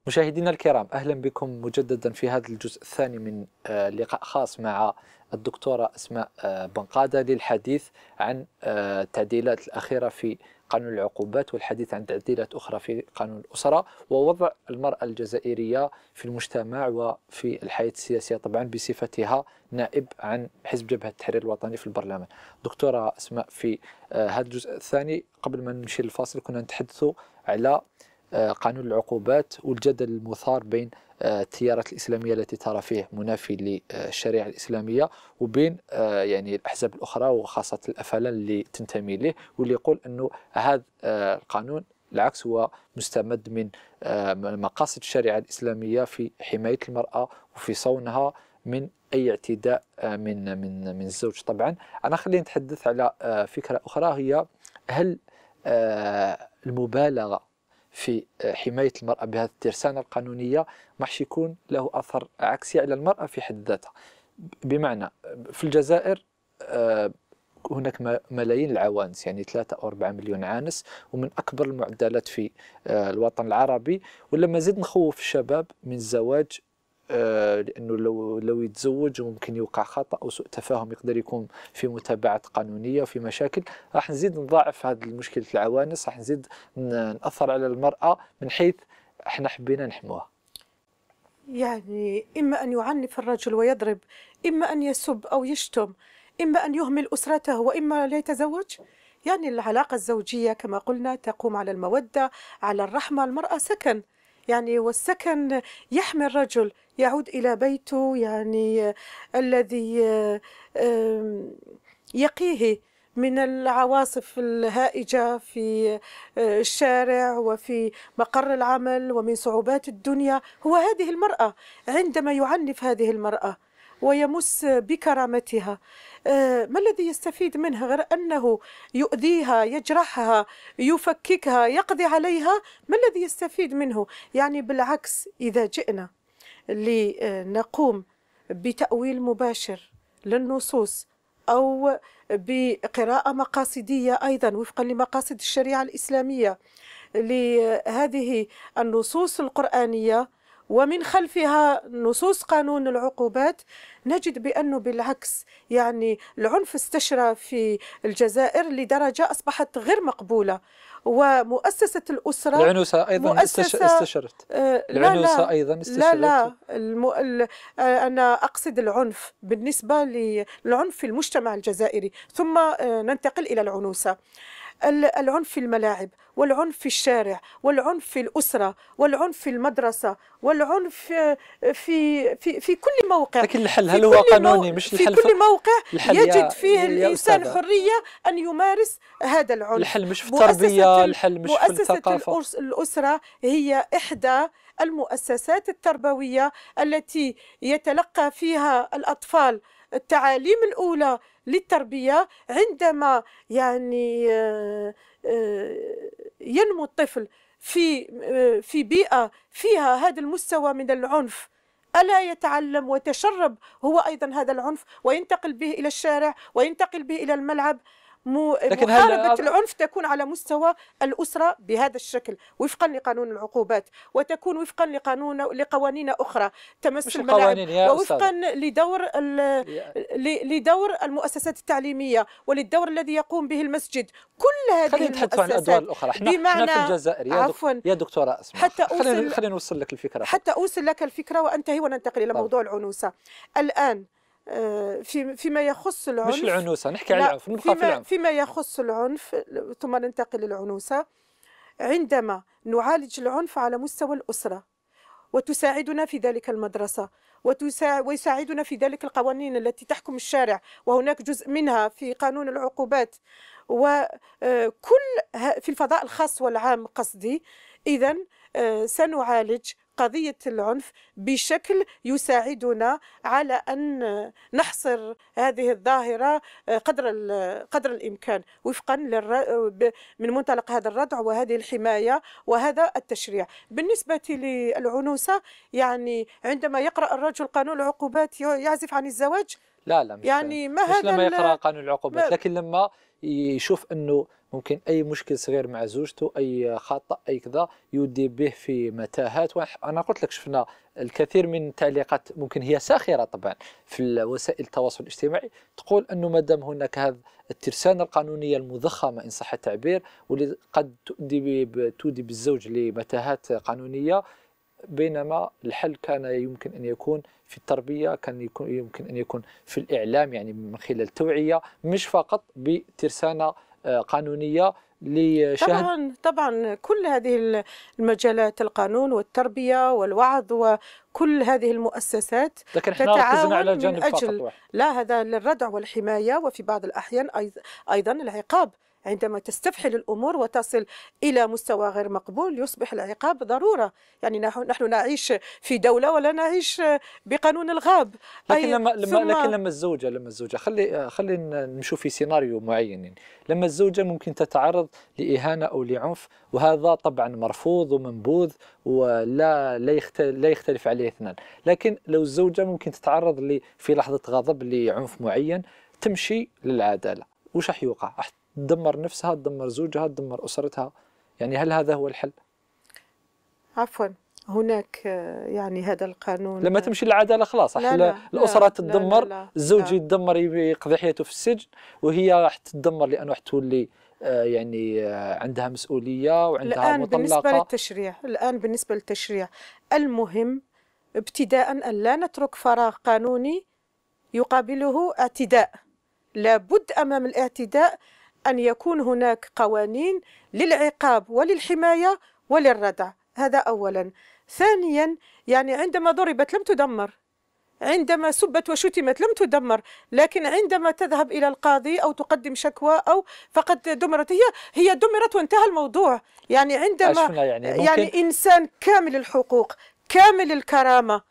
مشاهدينا الكرام اهلا بكم مجددا في هذا الجزء الثاني من آه، لقاء خاص مع الدكتوره اسماء آه، بنقاده للحديث عن آه، التعديلات الاخيره في قانون العقوبات والحديث عن تعديلات اخرى في قانون الاسره ووضع المراه الجزائريه في المجتمع وفي الحياه السياسيه طبعا بصفتها نائب عن حزب جبهه التحرير الوطني في البرلمان. دكتوره اسماء في هذا الجزء الثاني قبل ما نمشي للفاصل كنا نتحدث على قانون العقوبات والجدل المثار بين آه، التيارات الإسلامية التي ترى فيه منافي للشريعة الإسلامية وبين آه، يعني الأحزاب الأخرى وخاصة الأفلان اللي تنتمي له واللي يقول أنه هذا آه، القانون العكس هو مستمد من مقاصد الشريعة الإسلامية في حماية المرأة وفي صونها من اي اعتداء من من من الزوج طبعا انا خليني نتحدث على فكره اخرى هي هل المبالغه في آه، حماية المرأة بهذه الترسانة القانونية ما يكون له أثر عكسي على المرأة في حد ذاتها بمعنى في الجزائر آه، هناك ملايين العوانس يعني 3 أو 4 مليون عانس ومن أكبر المعدلات في آه، الوطن العربي ولما زيد نخوف الشباب من الزواج آه، لانه لو لو يتزوج ممكن يوقع خطا او سوء تفاهم يقدر يكون في متابعه قانونيه وفي مشاكل راح نزيد نضاعف هذه المشكله العوانس راح نزيد ناثر على المراه من حيث احنا حبينا نحموها يعني اما ان يعنف الرجل ويضرب اما ان يسب او يشتم اما ان يهمل اسرته واما لا يتزوج يعني العلاقة الزوجية كما قلنا تقوم على المودة على الرحمة المرأة سكن يعني والسكن يحمي الرجل يعود إلى بيته يعني آه، الذي آه، يقيه من العواصف الهائجة في آه، الشارع وفي مقر العمل ومن صعوبات الدنيا هو هذه المرأة عندما يعنف هذه المرأة ويمس بكرامتها آه، ما الذي يستفيد منها غير أنه يؤذيها يجرحها يفككها يقضي عليها ما الذي يستفيد منه يعني بالعكس إذا جئنا لنقوم بتأويل مباشر للنصوص أو بقراءة مقاصدية أيضا وفقا لمقاصد الشريعة الإسلامية لهذه النصوص القرآنية ومن خلفها نصوص قانون العقوبات نجد بأنه بالعكس يعني العنف استشرى في الجزائر لدرجة أصبحت غير مقبولة ومؤسسة الأسرة العنوسة أيضا مؤسسة استشرت آه، العنوسة لا أيضا استشرت لا لا الم... ال... آه، أنا أقصد العنف بالنسبة للعنف في المجتمع الجزائري ثم آه، ننتقل إلى العنوسة العنف في الملاعب والعنف في الشارع والعنف في الأسرة والعنف في المدرسة والعنف في في في كل موقع لكن الحل هل هو قانوني مش الحل في كل موقع الحل يجد فيه يا الإنسان يا حرية أن يمارس هذا العنف الحل مش في التربية الحل مش في الثقافة مؤسسة الأسرة هي إحدى المؤسسات التربوية التي يتلقى فيها الأطفال التعاليم الأولى للتربية عندما يعني آه، آه، ينمو الطفل في آه، في بيئة فيها هذا المستوى من العنف ألا يتعلم ويتشرب هو أيضا هذا العنف وينتقل به إلى الشارع وينتقل به إلى الملعب لكن محاربة هل... العنف تكون على مستوى الأسرة بهذا الشكل وفقا لقانون العقوبات وتكون وفقا لقانون لقوانين أخرى تمس الملاعب ووفقا لدور ال... ل... لدور المؤسسات التعليمية وللدور الذي يقوم به المسجد كل هذه خلينا نتحدث عن أدوار الأخرى احنا بمعنى احنا في الجزائر يا, عفوا دك... يا دكتورة أسماء حتى أوصل خلينا, خلينا نوصل لك الفكرة حتى أوصل لك الفكرة وأنتهي وننتقل إلى موضوع العنوسة الآن في فيما يخص العنف مش العنوسة نحكي عن العنف نبقى في العنف فيما يخص العنف ثم ننتقل للعنوسة عندما نعالج العنف على مستوى الأسرة وتساعدنا في ذلك المدرسة ويساعدنا في ذلك القوانين التي تحكم الشارع وهناك جزء منها في قانون العقوبات وكل آه، في الفضاء الخاص والعام قصدي إذا آه، سنعالج قضية العنف بشكل يساعدنا على أن نحصر هذه الظاهرة آه، قدر قدر الإمكان وفقا من منطلق هذا الردع وهذه الحماية وهذا التشريع بالنسبة للعنوسة يعني عندما يقرأ الرجل قانون العقوبات يعزف عن الزواج لا لا مش يعني ما مش هذا لما يقرأ قانون العقوبات لكن لما يشوف أنه ممكن اي مشكل صغير مع زوجته اي خطا اي كذا يودي به في متاهات انا قلت لك شفنا الكثير من التعليقات ممكن هي ساخره طبعا في وسائل التواصل الاجتماعي تقول انه ما دام هناك هذا الترسانه القانونيه المضخمه ان صح التعبير واللي قد تؤدي تودي بالزوج لمتاهات قانونيه بينما الحل كان يمكن ان يكون في التربيه كان يكون يمكن ان يكون في الاعلام يعني من خلال التوعيه مش فقط بترسانه قانونيه لشهد طبعا طبعا كل هذه المجالات القانون والتربيه والوعظ وكل هذه المؤسسات لكن احنا تتعاون على جانب من أجل فقط واحد. لا هذا للردع والحمايه وفي بعض الاحيان ايضا العقاب عندما تستفحل الأمور وتصل إلى مستوى غير مقبول يصبح العقاب ضرورة يعني نحن نعيش في دولة ولا نعيش بقانون الغاب لكن لما, لما لكن لما الزوجة لما الزوجة خلي خلي نمشوا في سيناريو معين لما الزوجة ممكن تتعرض لإهانة أو لعنف وهذا طبعا مرفوض ومنبوذ ولا لا لا يختلف عليه اثنان لكن لو الزوجة ممكن تتعرض في لحظة غضب لعنف معين تمشي للعدالة وش راح يوقع؟ تدمر نفسها تدمر زوجها تدمر أسرتها يعني هل هذا هو الحل؟ عفوا هناك آه، يعني هذا القانون لما تمشي العداله خلاص لا لا الاسره تدمر الزوج آه. يتدمر يقضي حياته في السجن وهي راح تدمر لانه راح تولي آه، يعني عندها مسؤوليه وعندها الآن مطلقه بالنسبه للتشريع الان بالنسبه للتشريع المهم ابتداء ان لا نترك فراغ قانوني يقابله اعتداء لابد امام الاعتداء أن يكون هناك قوانين للعقاب وللحماية وللردع هذا أولا ثانيا يعني عندما ضربت لم تدمر عندما سبت وشتمت لم تدمر لكن عندما تذهب إلى القاضي أو تقدم شكوى أو فقد دمرت هي هي دمرت وانتهى الموضوع يعني عندما يعني, يعني إنسان كامل الحقوق كامل الكرامة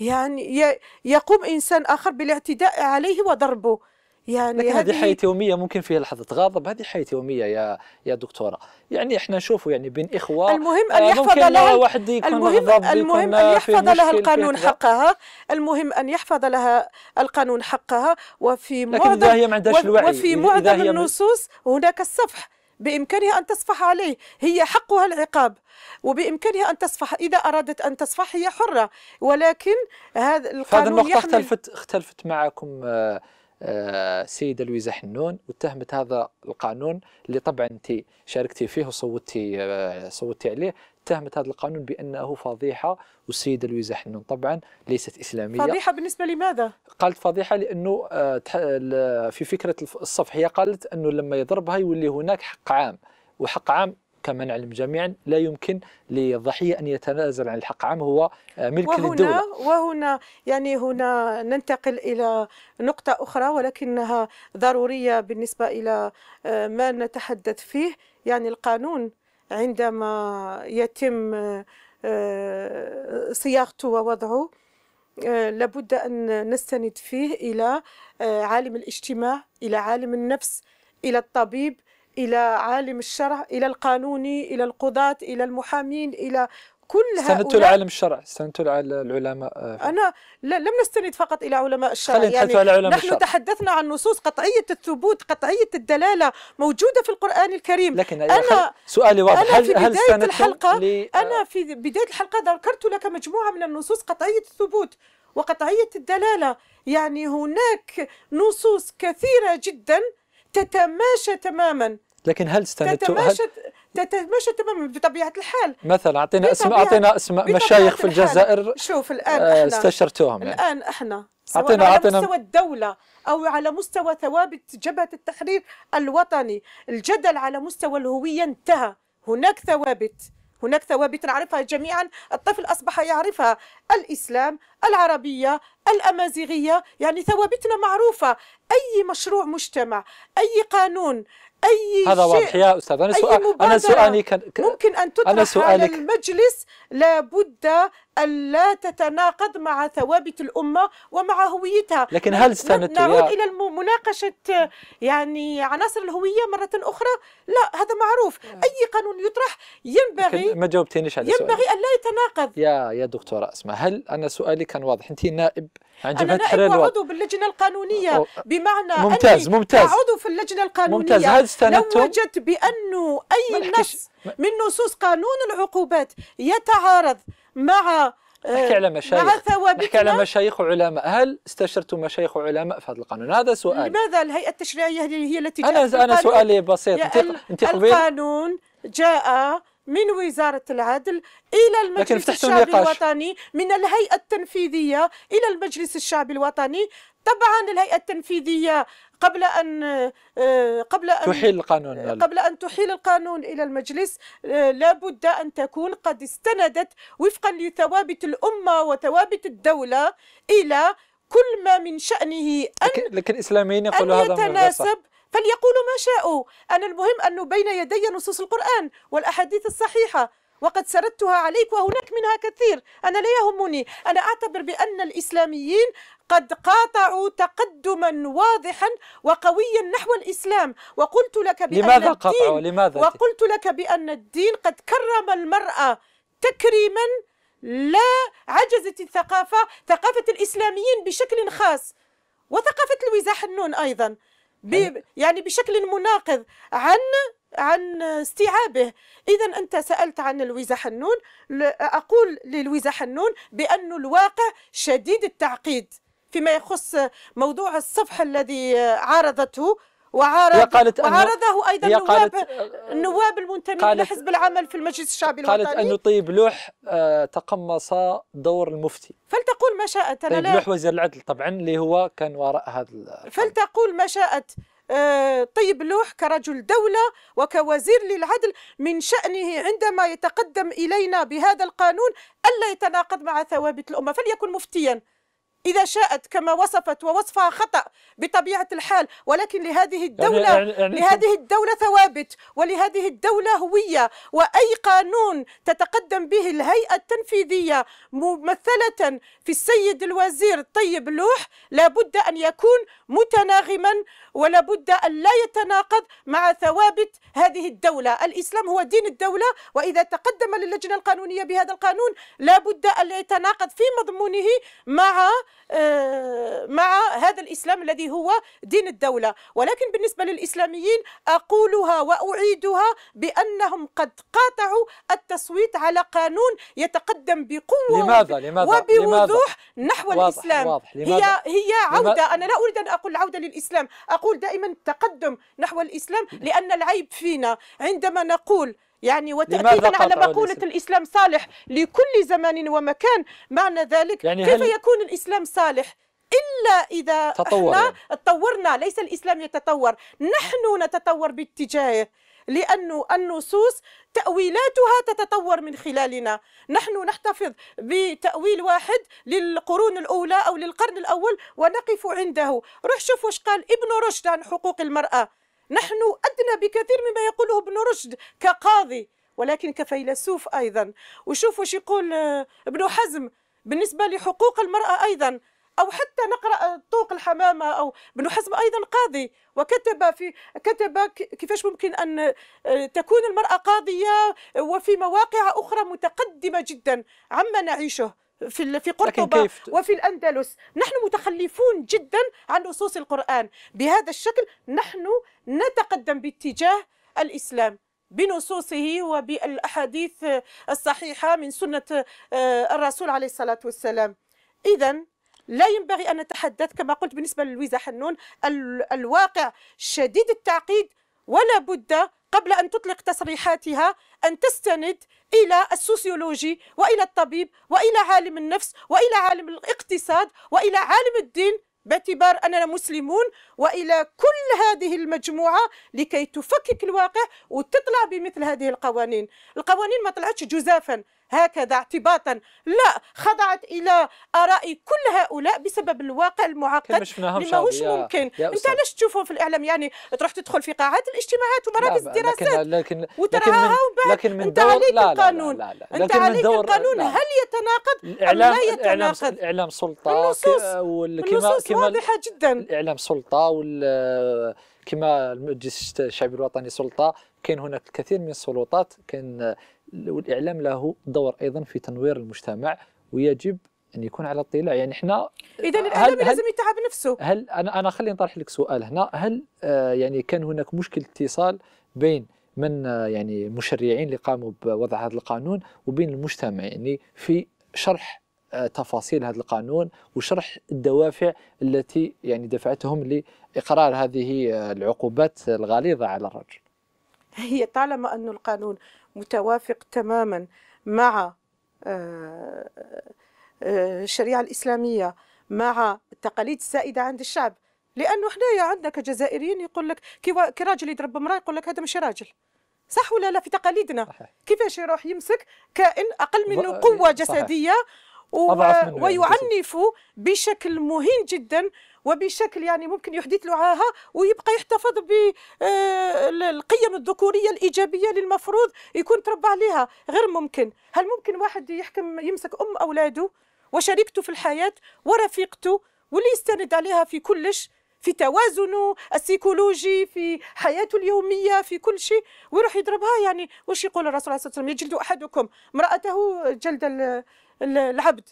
يعني يقوم إنسان آخر بالاعتداء عليه وضربه يعني لكن هذه حياة يومية ممكن فيها لحظة غضب هذه حياة يومية يا يا دكتورة يعني احنا نشوفوا يعني بين إخوة المهم أن آه، يحفظ لها واحد يكون المهم آه، المهم أن يحفظ لها القانون حقها المهم أن يحفظ لها القانون حقها وفي معظم هي ما عندهاش وفي معظم النصوص هناك الصفح بإمكانها أن تصفح عليه هي حقها العقاب وبإمكانها أن تصفح إذا أرادت أن تصفح هي حرة ولكن هذا القانون هذا النقطة اختلفت اختلفت معكم آه السيده آه، لويزا حنون واتهمت هذا القانون اللي طبعا انت شاركتي فيه وصوتي آه، صوتي عليه اتهمت هذا القانون بانه فضيحه والسيده لويزا حنون طبعا ليست اسلاميه فضيحه بالنسبه لماذا؟ قالت فضيحه لانه آه، في فكره الصفح هي قالت انه لما يضربها يولي هناك حق عام وحق عام كما نعلم جميعا لا يمكن للضحية أن يتنازل عن الحق عام هو آه، ملك وهنا للدولة وهنا يعني هنا ننتقل إلى نقطة أخرى ولكنها ضرورية بالنسبة إلى آه، ما نتحدث فيه يعني القانون عندما يتم آه، صياغته ووضعه لابد أن نستند فيه إلى عالم الاجتماع إلى عالم النفس إلى الطبيب إلى عالم الشرع إلى القانوني إلى القضاة إلى المحامين إلى كل استندت لعالم الشرع استندت العلماء آه، انا لا لم نستند فقط الى علماء الشرع يعني على علماء نحن الشرع. تحدثنا عن نصوص قطعيه الثبوت قطعيه الدلاله موجوده في القران الكريم لكن انا سؤالي واضح هل هل بدايه الحلقه لي... آه، انا في بدايه الحلقه ذكرت لك مجموعه من النصوص قطعيه الثبوت وقطعيه الدلاله يعني هناك نصوص كثيره جدا تتماشى تماما لكن هل استندتوا هل تتماشى تماما بطبيعه الحال مثلا اعطينا اسم اعطينا اسم مشايخ في الجزائر شوف الان آه، احنا استشرتوهم يعني. الان احنا اعطينا اعطينا على مستوى الدوله او على مستوى ثوابت جبهه التحرير الوطني الجدل على مستوى الهويه انتهى هناك ثوابت هناك ثوابت نعرفها جميعا الطفل أصبح يعرفها الإسلام العربية الأمازيغية يعني ثوابتنا معروفة أي مشروع مجتمع أي قانون اي هذا شيء واضح يا استاذ انا سؤال انا سؤالي كان ممكن ان تطرح أنا على المجلس لابد ألا تتناقض مع ثوابت الأمة ومع هويتها لكن هل استندت نعود إلى مناقشة يعني عناصر الهوية مرة أخرى لا هذا معروف نعم. أي قانون يطرح ينبغي ما جاوبتينيش على ينبغي ألا يتناقض يا يا دكتورة أسماء هل أنا سؤالي كان واضح أنت نائب عن جبهة أنا نائب عضو باللجنة القانونية بمعنى ممتاز أني ممتاز عضو في اللجنة القانونية ممتاز هل استندتم لو وجدت بأنه أي نص من نصوص قانون العقوبات يتعارض مع نحكي على آه، مشايخ مع ثوابتنا نحكي على مشايخ وعلماء هل استشرتم مشايخ وعلماء في هذا القانون هذا سؤال لماذا الهيئه التشريعيه هي التي انا انا سؤالي بسيط انت القانون جاء من وزارة العدل إلى المجلس الشعبي الوطني من الهيئة التنفيذية إلى المجلس الشعبي الوطني طبعا الهيئة التنفيذية قبل أن آه، قبل أن تحيل القانون قبل أن تحيل القانون إلى المجلس آه، لابد أن تكون قد استندت وفقا لثوابت الأمة وثوابت الدولة إلى كل ما من شأنه أن لكن الإسلاميين يقولوا هذا يتناسب فليقولوا ما شاءوا أنا المهم أنه بين يدي نصوص القرآن والأحاديث الصحيحة وقد سردتها عليك وهناك منها كثير أنا لا يهمني أنا أعتبر بأن الإسلاميين قد قاطعوا تقدما واضحا وقويا نحو الإسلام وقلت لك بأن لماذا قاطعوا لماذا وقلت لك بأن الدين قد كرم المرأة تكريما لا عجزت الثقافة ثقافة الإسلاميين بشكل خاص وثقافة الوزاح النون أيضا يعني, يعني بشكل مناقض عن عن استيعابه إذا أنت سألت عن لويزا حنون أقول للويزا حنون بأن الواقع شديد التعقيد فيما يخص موضوع الصفح الذي عارضته وعارض قالت وعارضه ايضا نواب قالت النواب المنتمين لحزب العمل في المجلس الشعبي الوطني قالت أن طيب لوح آه، تقمص دور المفتي فلتقول ما شاءت انا طيب لوح وزير العدل طبعا اللي هو كان وراء هذا فلتقول ما شاءت آه، طيب لوح كرجل دولة وكوزير للعدل من شأنه عندما يتقدم إلينا بهذا القانون ألا يتناقض مع ثوابت الأمة فليكن مفتيا إذا شاءت كما وصفت ووصفها خطأ بطبيعة الحال ولكن لهذه يعني الدولة يعني يعني لهذه الدولة ثوابت ولهذه الدولة هوية وأي قانون تتقدم به الهيئة التنفيذية ممثلة في السيد الوزير طيب لوح لابد أن يكون متناغما ولابد أن لا يتناقض مع ثوابت هذه الدولة الإسلام هو دين الدولة وإذا تقدم للجنة القانونية بهذا القانون لابد أن لا يتناقض في مضمونه مع آه، مع هذا الإسلام الذي هو دين الدولة ولكن بالنسبة للإسلاميين أقولها وأعيدها بأنهم قد قاطعوا التصويت على قانون يتقدم بقوة لماذا؟ لماذا؟ وبوضوح لماذا؟ نحو واضح الإسلام واضح لماذا؟ هي هي عودة أنا لا أريد أن أقول عودة للإسلام أقول دائما تقدم نحو الإسلام لأن العيب فينا عندما نقول يعني وتأكيدا على مقولة الإسلام؟, الإسلام صالح لكل زمان ومكان معنى ذلك يعني كيف هل... يكون الإسلام صالح الا اذا تطور احنا يعني. تطورنا ليس الاسلام يتطور نحن نتطور باتجاهه لأن النصوص تأويلاتها تتطور من خلالنا نحن نحتفظ بتأويل واحد للقرون الأولى أو للقرن الأول ونقف عنده روح شوف وش قال ابن رشد عن حقوق المرأة نحن أدنى بكثير مما يقوله ابن رشد كقاضي ولكن كفيلسوف أيضا وشوفوا شو يقول آه، ابن حزم بالنسبة لحقوق المرأة أيضا أو حتى نقرأ طوق الحمامة أو ابن حزم أيضا قاضي وكتب في كتب كيفاش ممكن أن آه، تكون المرأة قاضية وفي مواقع أخرى متقدمة جدا عما نعيشه في في قرطبه وفي الاندلس نحن متخلفون جدا عن اسس القران بهذا الشكل نحن نتقدم باتجاه الاسلام بنصوصه وبالاحاديث الصحيحه من سنه آه، الرسول عليه الصلاه والسلام اذا لا ينبغي ان نتحدث كما قلت بالنسبه للويزا حنون الواقع شديد التعقيد ولا بد قبل أن تطلق تصريحاتها أن تستند إلى السوسيولوجي وإلى الطبيب وإلى عالم النفس وإلى عالم الاقتصاد وإلى عالم الدين باعتبار أننا مسلمون وإلى كل هذه المجموعة لكي تفكك الواقع وتطلع بمثل هذه القوانين القوانين ما طلعتش جزافا هكذا اعتباطا لا خضعت الى اراء كل هؤلاء بسبب الواقع المعقد اللي ماهوش ممكن يا انت علاش تشوفهم في الاعلام يعني تروح تدخل في قاعات الاجتماعات ومراكز الدراسات لكن وترعاها ومن لكن من انت دور عليك لا القانون لا لا لا لا. انت عليك دور القانون لا. هل يتناقض الإعلام ام لا يتناقض الاعلام سلطه النصوص والنصوص كما واضحه جدا الاعلام سلطه وال كما المجلس الشعبي الوطني سلطه كاين هناك الكثير من السلطات كاين والاعلام له دور ايضا في تنوير المجتمع ويجب ان يكون على اطلاع يعني احنا اذا الاعلام لازم يتعب نفسه هل انا انا خليني نطرح لك سؤال هنا هل آه، يعني كان هناك مشكل اتصال بين من آه، يعني المشرعين اللي قاموا بوضع هذا القانون وبين المجتمع يعني في شرح آه، تفاصيل هذا القانون وشرح الدوافع التي يعني دفعتهم لاقرار هذه العقوبات الغليظه على الرجل هي طالما أن القانون متوافق تماما مع آه، آه، الشريعة الإسلامية مع التقاليد السائدة عند الشعب لأنه حنايا عندنا كجزائريين يقول لك كراجل يضرب امرأة يقول لك هذا مش راجل صح ولا لا في تقاليدنا صحيح. كيفاش يروح يمسك كائن أقل منه آه، قوة جسدية و... يعني، ويعنف بشكل مهين جدا وبشكل يعني ممكن يحدث عاهه ويبقى يحتفظ بالقيم آه، الذكوريه الايجابيه اللي المفروض يكون تربى عليها غير ممكن هل ممكن واحد يحكم يمسك ام اولاده وشريكته في الحياه ورفيقته واللي يستند عليها في كلش في توازنه السيكولوجي في حياته اليومية في كل شيء ويروح يضربها يعني وش يقول الرسول عليه الصلاة والسلام يجلد أحدكم امرأته جلد العبد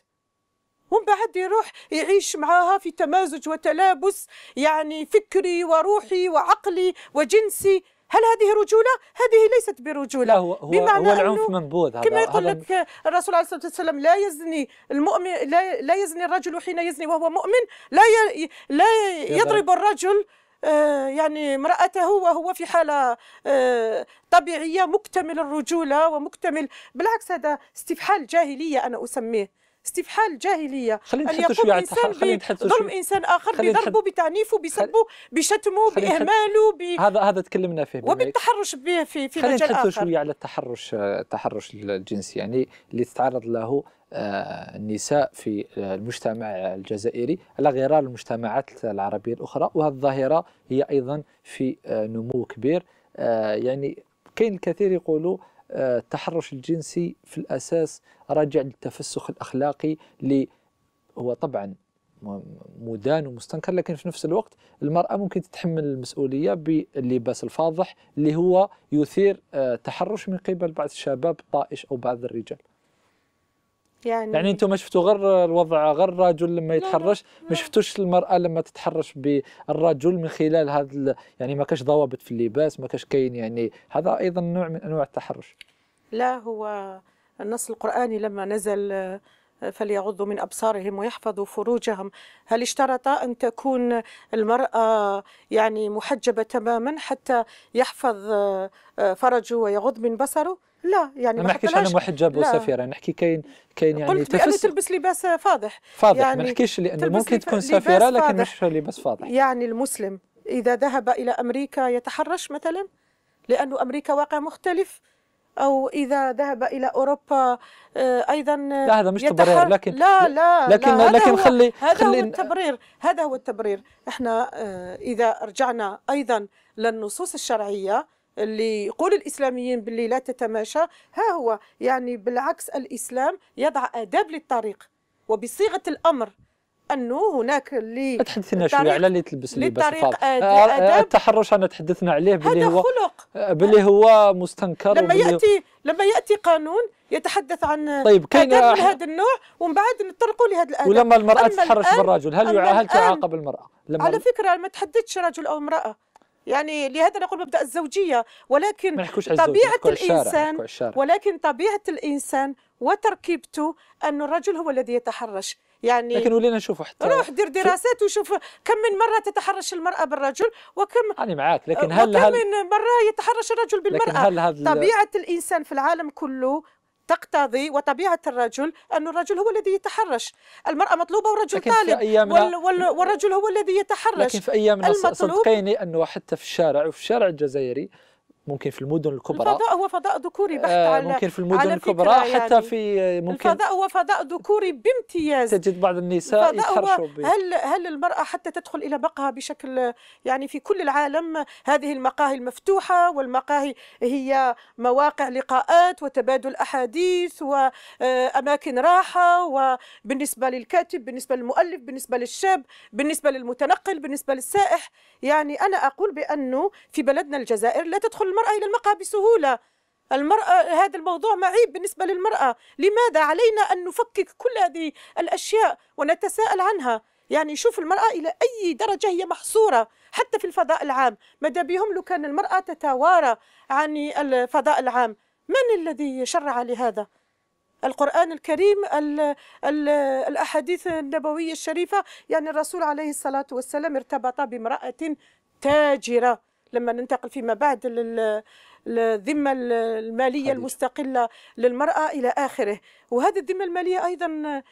ومن بعد يروح يعيش معاها في تمازج وتلابس يعني فكري وروحي وعقلي وجنسي هل هذه رجولة؟ هذه ليست برجولة هو بمعنى هو العنف منبوذ هذا كما يقول هذا لك الرسول عليه الصلاة والسلام لا يزني المؤمن لا, لا يزني الرجل حين يزني وهو مؤمن لا ي... لا يضرب الرجل آه، يعني امرأته وهو في حالة آه، طبيعية مكتمل الرجولة ومكتمل بالعكس هذا استفحال جاهلية أنا أسميه استفحال جاهليه خلينا يقوم شويه على التحرش خلينا انسان اخر بضربه بتعنيفه بسبه بشتمه باهماله ب... هذا هذا تكلمنا فيه وبالتحرش به في في مجال اخر خلينا شويه على التحرش التحرش الجنسي يعني اللي تتعرض له آه، النساء في المجتمع الجزائري على غرار المجتمعات العربيه الاخرى وهذه الظاهره هي ايضا في آه، نمو كبير آه، يعني كاين الكثير يقولوا التحرش الجنسي في الأساس راجع للتفسخ الأخلاقي اللي هو طبعا مدان ومستنكر لكن في نفس الوقت المرأة ممكن تتحمل المسؤولية باللباس الفاضح اللي هو يثير آه، تحرش من قبل بعض الشباب الطائش أو بعض الرجال يعني يعني انتم ما شفتوا غير الوضع غير الرجل لما يتحرش ما شفتوش المراه لما تتحرش بالرجل من خلال هذا يعني ما كاش ضوابط في اللباس ما كاش كاين يعني هذا ايضا نوع من انواع التحرش لا هو النص القراني لما نزل آه، فليغضوا من أبصارهم ويحفظوا فروجهم هل اشترط أن تكون المرأة يعني محجبة تماما حتى يحفظ آه، آه، فرجه ويغض من بصره لا يعني ما نحكيش عن واحد جابه سفيرة يعني نحكي كاين كاين يعني قلت تفس... تلبس لباس فاضح فاضح يعني ما نحكيش لأنه ممكن تكون سفيرة لكن مش لباس فاضح يعني المسلم إذا ذهب إلى أمريكا يتحرش مثلا لأنه أمريكا واقع مختلف أو إذا ذهب إلى أوروبا آه، أيضا لا هذا مش يتحر... تبرير لكن لا لا لكن لا لكن, لكن خلي هذا خلي هو التبرير هذا هو التبرير احنا آه، إذا رجعنا أيضا للنصوص الشرعية اللي يقول الاسلاميين باللي لا تتماشى ها هو يعني بالعكس الاسلام يضع اداب للطريق وبصيغه الامر انه هناك اللي تحدثنا شويه على اللي تلبس لباس فاضي آه، آه، التحرش انا تحدثنا عليه باللي هو خلق آه، باللي هو مستنكر لما ياتي لما ياتي قانون يتحدث عن طيب كاين من هذا النوع ومن بعد نطرقوا لهذا الاداب ولما المراه تتحرش بالرجل هل هل تعاقب المراه؟ لما على فكره ما تحددش رجل او امراه يعني لهذا نقول مبدا الزوجيه ولكن طبيعه الانسان ولكن طبيعه الانسان وتركيبته أن الرجل هو الذي يتحرش يعني لكن ولينا نشوف حتى روح دير دراسات وشوف كم من مره تتحرش المراه بالرجل وكم انا معك لكن آه، هل وكم هل من مره يتحرش الرجل بالمراه هل هل طبيعه الانسان في العالم كله تقتضي وطبيعة الرجل أن الرجل هو الذي يتحرش المرأة مطلوبة والرجل لكن طالب في أيامنا وال وال والرجل هو الذي يتحرش لكن في أيامنا صدقيني أنه حتى في الشارع وفي الشارع الجزائري ممكن في المدن الكبرى الفضاء هو فضاء ذكوري بحت آه، على ممكن في المدن الكبرى يعني حتى في آه، ممكن الفضاء هو فضاء ذكوري بامتياز تجد بعض النساء يتحرشوا هل هل المرأة حتى تدخل إلى مقهى بشكل يعني في كل العالم هذه المقاهي المفتوحة والمقاهي هي مواقع لقاءات وتبادل أحاديث وأماكن راحة وبالنسبة للكاتب بالنسبة للمؤلف بالنسبة للشاب بالنسبة للمتنقل بالنسبة للسائح يعني أنا أقول بأنه في بلدنا الجزائر لا تدخل المرأة إلى المقهى بسهولة المرأة هذا الموضوع معيب بالنسبة للمرأة لماذا علينا أن نفكك كل هذه الأشياء ونتساءل عنها يعني شوف المرأة إلى أي درجة هي محصورة حتى في الفضاء العام ماذا بهم لو كان المرأة تتوارى عن الفضاء العام من الذي شرع لهذا؟ القرآن الكريم ال ال الأحاديث النبوية الشريفة يعني الرسول عليه الصلاة والسلام ارتبط بامرأة تاجرة لما ننتقل فيما بعد لل الذمة المالية حديث. المستقلة للمرأة إلى آخره وهذه الذمة المالية أيضا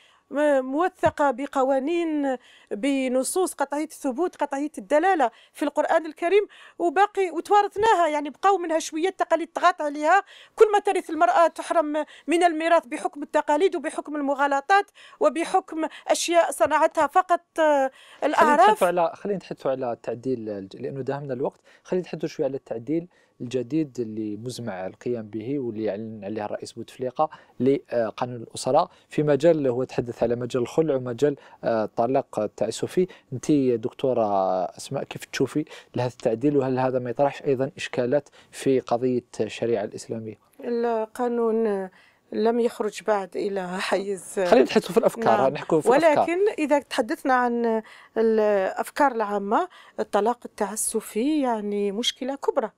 موثقة بقوانين بنصوص قطعية الثبوت قطعية الدلالة في القرآن الكريم وباقي وتوارثناها يعني بقاو منها شوية تقاليد تغاط عليها كل ما ترث المرأة تحرم من الميراث بحكم التقاليد وبحكم المغالطات وبحكم أشياء صنعتها فقط آه، الأعراف خلينا نتحدثوا على خلينا نتحدثوا على التعديل لأنه داهمنا الوقت خلينا نتحدثوا شوية على التعديل الجديد اللي مزمع القيام به واللي اعلن عليه الرئيس بوتفليقه لقانون الاسره في مجال هو تحدث على مجال الخلع ومجال آه، الطلاق التعسفي انت دكتوره اسماء كيف تشوفي لهذا التعديل وهل هذا ما يطرحش ايضا اشكالات في قضيه الشريعه الاسلاميه؟ القانون آه، لم يخرج بعد الى حيز آه، خلينا نتحدثوا في الافكار نعم. نحكوا في ولكن الأفكار. اذا تحدثنا عن الافكار العامه الطلاق التعسفي يعني مشكله كبرى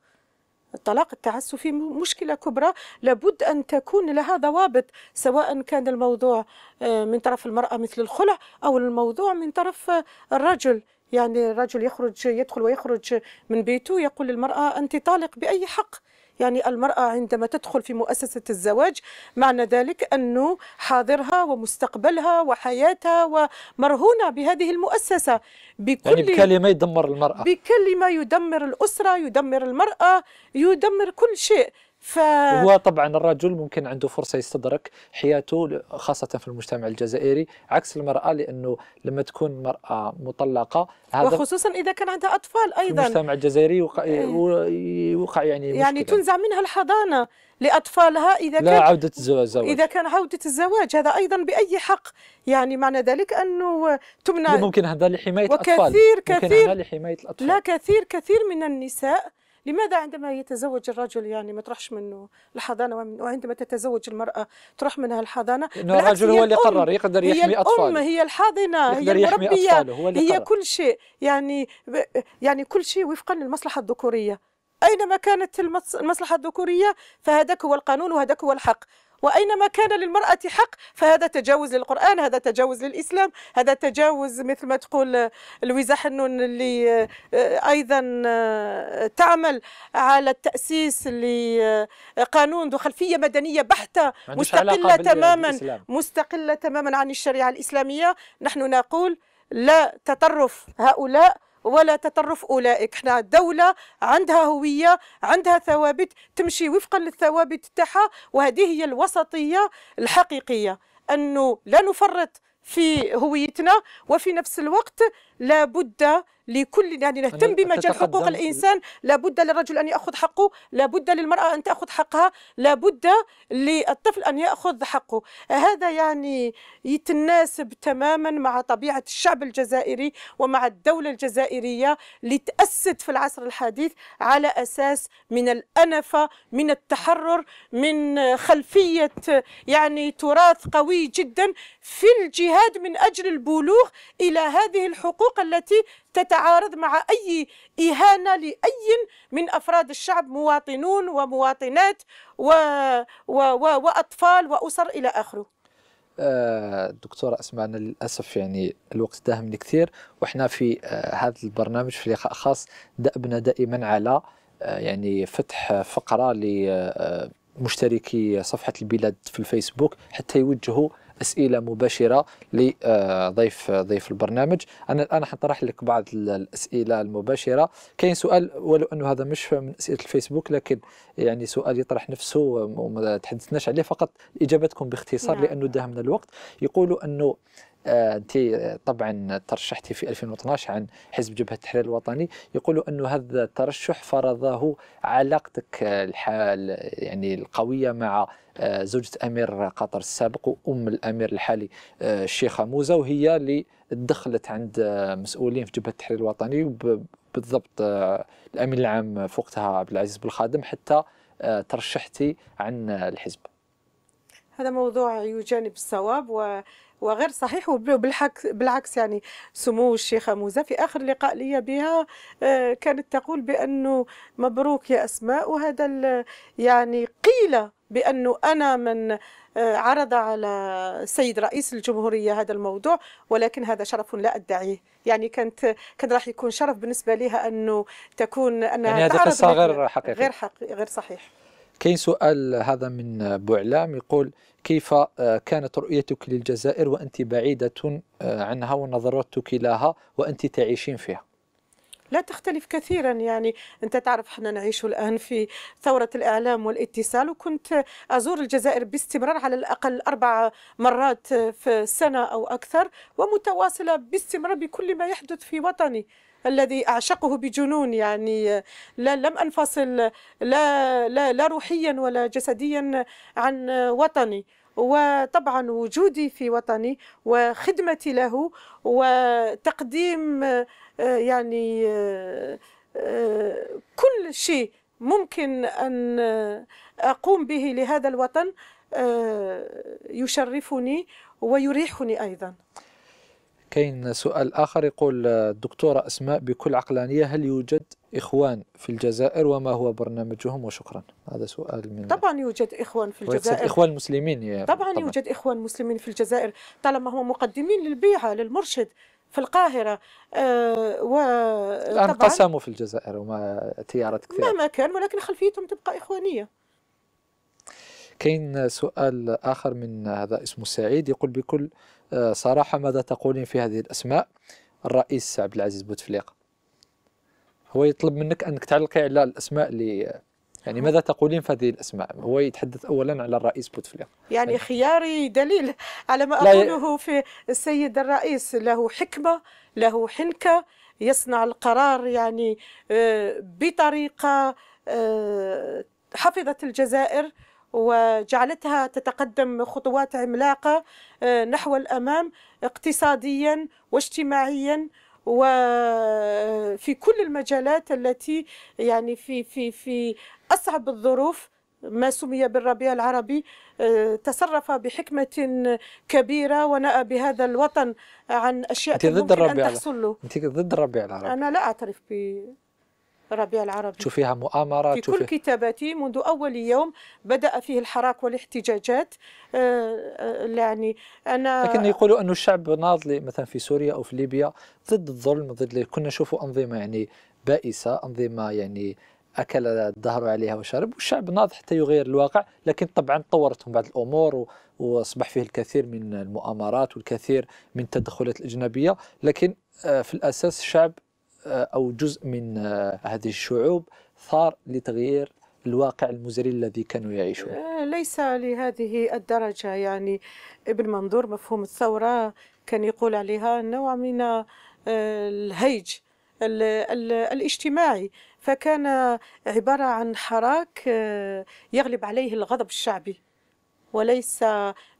الطلاق التعسفي مشكلة كبرى لابد أن تكون لها ضوابط سواء كان الموضوع آه، من طرف المرأة مثل الخلع أو الموضوع من طرف آه، الرجل يعني الرجل يخرج يدخل ويخرج من بيته يقول للمرأة أنت طالق بأي حق يعني المرأة عندما تدخل في مؤسسة الزواج معنى ذلك أنه حاضرها ومستقبلها وحياتها ومرهونة بهذه المؤسسة بكل يعني بكلمة يدمر المرأة بكلمة يدمر الأسرة يدمر المرأة يدمر كل شيء ف... هو طبعا الرجل ممكن عنده فرصه يستدرك حياته خاصه في المجتمع الجزائري عكس المراه لانه لما تكون مراه مطلقه هذا وخصوصا اذا كان عندها اطفال ايضا المجتمع الجزائري يوقع, إيه. يوقع يعني مشكلة. يعني تنزع منها الحضانه لاطفالها اذا لا كان عوده الزواج اذا كان عوده الزواج هذا ايضا باي حق يعني معنى ذلك انه تمنع ممكن هذا لحمايه الاطفال وكثير كثير ممكن هذا لحمايه الاطفال لا كثير كثير من النساء لماذا عندما يتزوج الرجل يعني ما تروحش منه الحضانه وعندما تتزوج المراه تروح منها الحضانه انه الرجل هو اللي قرر يقدر يحمي اطفاله هي الام هي الحاضنه هي المربيه هو اللي هي كل شيء يعني يعني كل شيء وفقا للمصلحه الذكوريه اينما كانت المصلحه الذكوريه فهذاك هو القانون وهذاك هو الحق وأينما كان للمرأة حق فهذا تجاوز للقرآن هذا تجاوز للإسلام هذا تجاوز مثل ما تقول آه، لويزا حنون اللي آه، أيضا آه، تعمل على التأسيس لقانون ذو خلفية مدنية بحتة مستقلة تماما مستقلة تماما عن الشريعة الإسلامية نحن نقول لا تطرف هؤلاء ولا تطرف أولئك احنا دولة عندها هوية عندها ثوابت تمشي وفقا للثوابت تاعها وهذه هي الوسطية الحقيقية أنه لا نفرط في هويتنا وفي نفس الوقت لابد لكل يعني نهتم بمجال حقوق الانسان لابد للرجل ان ياخذ حقه لابد للمراه ان تاخذ حقها لابد للطفل ان ياخذ حقه هذا يعني يتناسب تماما مع طبيعه الشعب الجزائري ومع الدوله الجزائريه اللي تاسست في العصر الحديث على اساس من الانفه من التحرر من خلفيه يعني تراث قوي جدا في الجهاد من اجل البلوغ الى هذه الحقوق التي تتعارض مع أي إهانة لأي من أفراد الشعب مواطنون ومواطنات و و و وأطفال وأسر إلى آخره آه، دكتورة أسمعنا للأسف يعني الوقت داهمني كثير وإحنا في آه، هذا البرنامج في لقاء خاص دأبنا دائما على آه، يعني فتح فقرة لمشتركي صفحة البلاد في الفيسبوك حتى يوجهوا اسئله مباشره لضيف ضيف البرنامج انا الان حنطرح لك بعض الاسئله المباشره كاين سؤال ولو انه هذا مش من اسئله الفيسبوك لكن يعني سؤال يطرح نفسه وما تحدثناش عليه فقط اجابتكم باختصار نعم. لانه داهمنا الوقت يقولوا انه آه، انت آه، طبعا ترشحتي في 2012 عن حزب جبهه التحرير الوطني يقولوا انه هذا الترشح فرضه علاقتك الحال يعني القويه مع آه، زوجة أمير قطر السابق وأم الأمير الحالي الشيخة موزة وهي اللي دخلت عند مسؤولين في جبهة التحرير الوطني بالضبط الأمين العام فوقتها عبد العزيز بالخادم حتى ترشحتي عن الحزب هذا موضوع يجانب الصواب و وغير صحيح وبالعكس بالعكس يعني سمو الشيخة موزة في آخر لقاء لي بها آه، كانت تقول بأنه مبروك يا أسماء وهذا يعني قيل بأنه أنا من آه، عرض على السيد رئيس الجمهورية هذا الموضوع ولكن هذا شرف لا أدعيه يعني كانت كان راح يكون شرف بالنسبة لها أنه تكون أنها يعني هذه قصة غير حقيقية غير حقيقي غير صحيح كاين سؤال هذا من بوعلام يقول كيف آه، كانت رؤيتك للجزائر وأنت بعيدة آه، عنها ونظرتك لها وأنت تعيشين فيها لا تختلف كثيرا يعني انت تعرف احنا نعيش الان في ثوره الاعلام والاتصال وكنت ازور الجزائر باستمرار على الاقل اربع مرات في السنه او اكثر ومتواصله باستمرار بكل ما يحدث في وطني الذي أعشقه بجنون يعني لا لم أنفصل لا, لا, لا روحيا ولا جسديا عن وطني وطبعا وجودي في وطني وخدمتي له وتقديم يعني كل شيء ممكن أن أقوم به لهذا الوطن يشرفني ويريحني أيضا كاين سؤال آخر يقول الدكتورة أسماء بكل عقلانية هل يوجد إخوان في الجزائر وما هو برنامجهم وشكرا هذا سؤال من طبعا يوجد إخوان في الجزائر إخوان مسلمين يا طبعا, طبعا يوجد إخوان مسلمين في الجزائر طالما هم مقدمين للبيعة للمرشد في القاهرة آه و الآن في الجزائر وما تيارات كثيرة مهما كان ولكن خلفيتهم تبقى إخوانية كاين سؤال اخر من هذا اسمه سعيد يقول بكل صراحة ماذا تقولين في هذه الأسماء الرئيس عبد العزيز بوتفليقة هو يطلب منك أنك تعلقي على الأسماء اللي يعني ماذا تقولين في هذه الاسماء؟ هو يتحدث اولا على الرئيس بوتفليقه يعني أيوة. خياري دليل على ما اقوله في السيد الرئيس له حكمه له حنكه يصنع القرار يعني آه، بطريقه آه، حفظت الجزائر وجعلتها تتقدم خطوات عملاقة آه، نحو الأمام اقتصاديا واجتماعيا وفي آه، كل المجالات التي يعني في في في أصعب الظروف ما سمي بالربيع العربي آه، تصرف بحكمة كبيرة ونأى بهذا الوطن عن أشياء أنت ضد الربيع أن تحصل له أنت ضد الربيع العربي أنا لا أعترف ب الربيع العربي تشوفيها مؤامرة في تشوفي... كل كتاباتي منذ أول يوم بدأ فيه الحراك والاحتجاجات آه، آه، يعني أنا لكن يقولوا أن الشعب ناضل مثلا في سوريا أو في ليبيا ضد الظلم ضد كنا نشوفوا أنظمة يعني بائسة أنظمة يعني اكل الظهر عليها وشرب والشعب ناض حتى يغير الواقع لكن طبعا طورتهم بعض الامور واصبح فيه الكثير من المؤامرات والكثير من التدخلات الاجنبيه لكن آه، في الاساس الشعب آه، أو جزء من آه، هذه الشعوب ثار لتغيير الواقع المزري الذي كانوا يعيشون آه، ليس لهذه الدرجة يعني ابن منظور مفهوم الثورة كان يقول عليها نوع من الهيج الاجتماعي فكان عبارة عن حراك يغلب عليه الغضب الشعبي وليس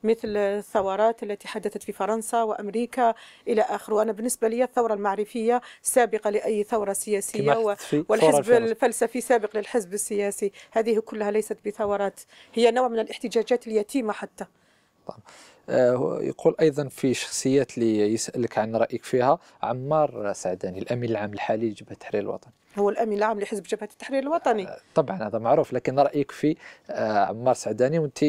مثل الثورات التي حدثت في فرنسا وامريكا الى اخره وانا بالنسبه لي الثوره المعرفيه سابقه لاي ثوره سياسيه والحزب الفلسفي سابق للحزب السياسي هذه كلها ليست بثورات هي نوع من الاحتجاجات اليتيمه حتى طبعا. آه، يقول ايضا في شخصيات اللي يسالك عن رايك فيها عمار سعداني الامين العام الحالي لجبهه التحرير الوطني هو الامين العام لحزب جبهه التحرير الوطني آه، طبعا هذا معروف لكن رايك في آه، عمار سعداني وانت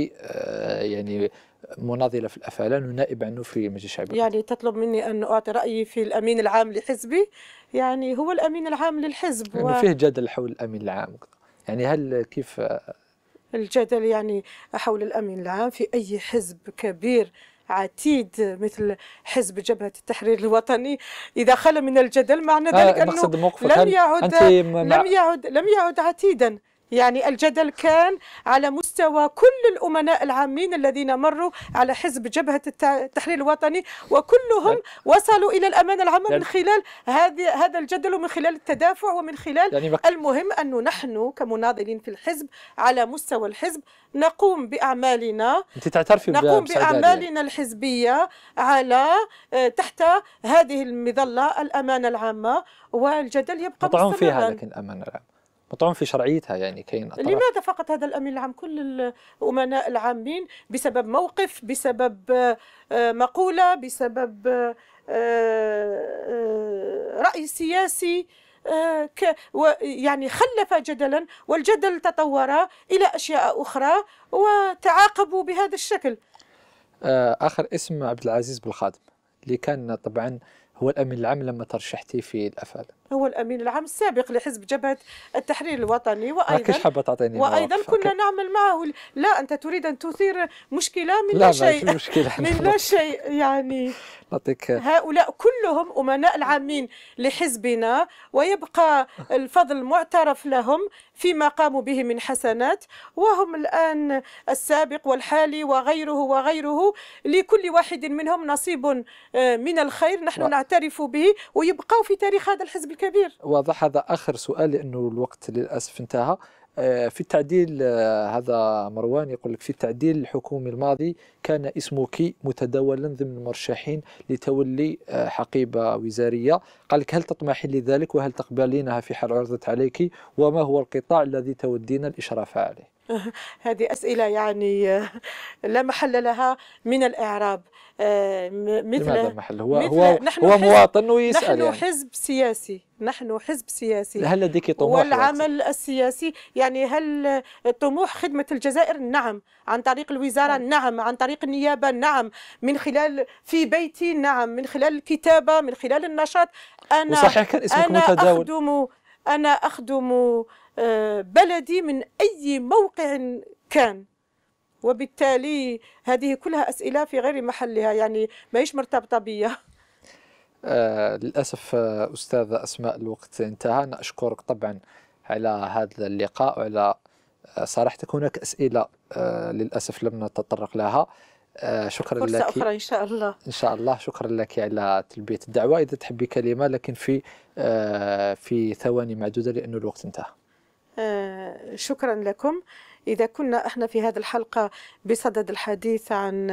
يعني مناضله في الافعلان ونائب عنه في المجلس الشعبي يعني تطلب مني ان اعطي رايي في الامين العام لحزبي يعني هو الامين العام للحزب يعني و... فيه جدل حول الامين العام يعني هل كيف الجدل يعني حول الامين العام في أي حزب كبير عتيد مثل حزب جبهة التحرير الوطني إذا خلى من الجدل معنى آه، ذلك أنه لم يعد لم يعد لم يعد عتيدا يعني الجدل كان على مستوى كل الأمناء العامين الذين مروا على حزب جبهة التحرير الوطني وكلهم وصلوا إلى الأمانة العامة من خلال هذه هذا الجدل ومن خلال التدافع ومن خلال يعني المهم أنه نحن كمناضلين في الحزب على مستوى الحزب نقوم بأعمالنا أنت تعترفي نقوم بأعمالنا يعني. الحزبية على آه، تحت هذه المظلة الأمانة العامة والجدل يبقى مستمرا فيها لكن الأمانة العامة مطعون في شرعيتها يعني كاين لماذا فقط هذا الامين العام كل الامناء العامين بسبب موقف بسبب آه، مقوله بسبب آه، آه، راي سياسي يعني خلف جدلا والجدل تطور الى اشياء اخرى وتعاقبوا بهذا الشكل اخر اسم عبد العزيز بالخادم اللي كان طبعا هو الامين العام لما ترشحتي في الافاده هو الامين العام السابق لحزب جبهه التحرير الوطني آه، وايضا حابه تعطيني وايضا كنا أوكي. نعمل معه لا انت تريد ان تثير مشكله من لا, لا شيء مشكلة [laughs] من لا شيء يعني [laughs] هؤلاء كلهم امناء العامين لحزبنا ويبقى الفضل معترف لهم فيما قاموا به من حسنات وهم الان السابق والحالي وغيره وغيره لكل واحد منهم نصيب آه، من الخير نحن نعترف به ويبقوا في تاريخ هذا الحزب الكبير كبير واضح هذا آخر سؤال لأنه الوقت للأسف انتهى آه، في التعديل آه، هذا مروان يقول لك في التعديل الحكومي الماضي كان اسمك متداولا ضمن المرشحين لتولي آه، حقيبة وزارية قال لك هل تطمحين لذلك وهل تقبلينها في حال عرضت عليك وما هو القطاع الذي تودين الإشراف عليه [laughs] هذه أسئلة يعني آه، لا محل لها من الإعراب آه، مثل لماذا محل هو مثل هو نحن هو مواطن ويسأل نحن يعني. حزب سياسي نحن حزب سياسي هل لديك طموح والعمل وقت؟ يعني؟ السياسي يعني هل طموح خدمة الجزائر نعم عن طريق الوزارة نعم. نعم عن طريق النيابة نعم من خلال في بيتي نعم من خلال الكتابة من خلال النشاط أنا وصحيح كان اسمك أنا متداول أخدم أنا أخدم بلدي من أي موقع كان وبالتالي هذه كلها أسئلة في غير محلها يعني ماهيش مرتبطة بيا آه، للأسف آه، أستاذة أسماء الوقت انتهى نشكرك أشكرك طبعا على هذا اللقاء وعلى آه، صراحتك هناك أسئلة للأسف لم نتطرق لها شكرا فرصة لك أخرى إن شاء الله إن شاء الله شكرا لك على تلبية الدعوة إذا تحبي كلمة لكن في في ثواني معدودة لأنه الوقت انتهى آه، شكرا لكم إذا كنا احنا في هذه الحلقة بصدد الحديث عن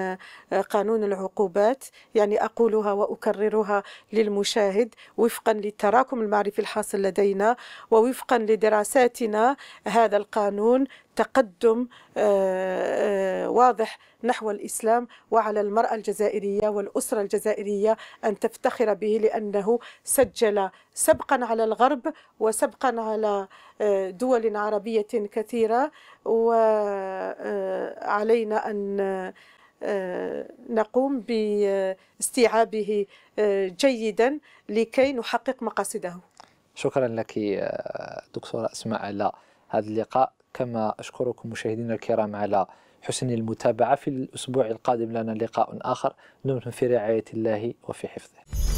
آه، قانون العقوبات يعني أقولها وأكررها للمشاهد وفقا للتراكم المعرفي الحاصل لدينا ووفقا لدراساتنا هذا القانون تقدم آه، آه، واضح نحو الإسلام وعلى المرأة الجزائرية والأسرة الجزائرية أن تفتخر به لأنه سجل سبقا على الغرب وسبقا على آه، دول عربية كثيرة وعلينا أن نقوم باستيعابه جيدا لكي نحقق مقاصده شكرا لك دكتورة أسماء على هذا اللقاء كما أشكركم مشاهدينا الكرام على حسن المتابعة في الأسبوع القادم لنا لقاء آخر دمتم في رعاية الله وفي حفظه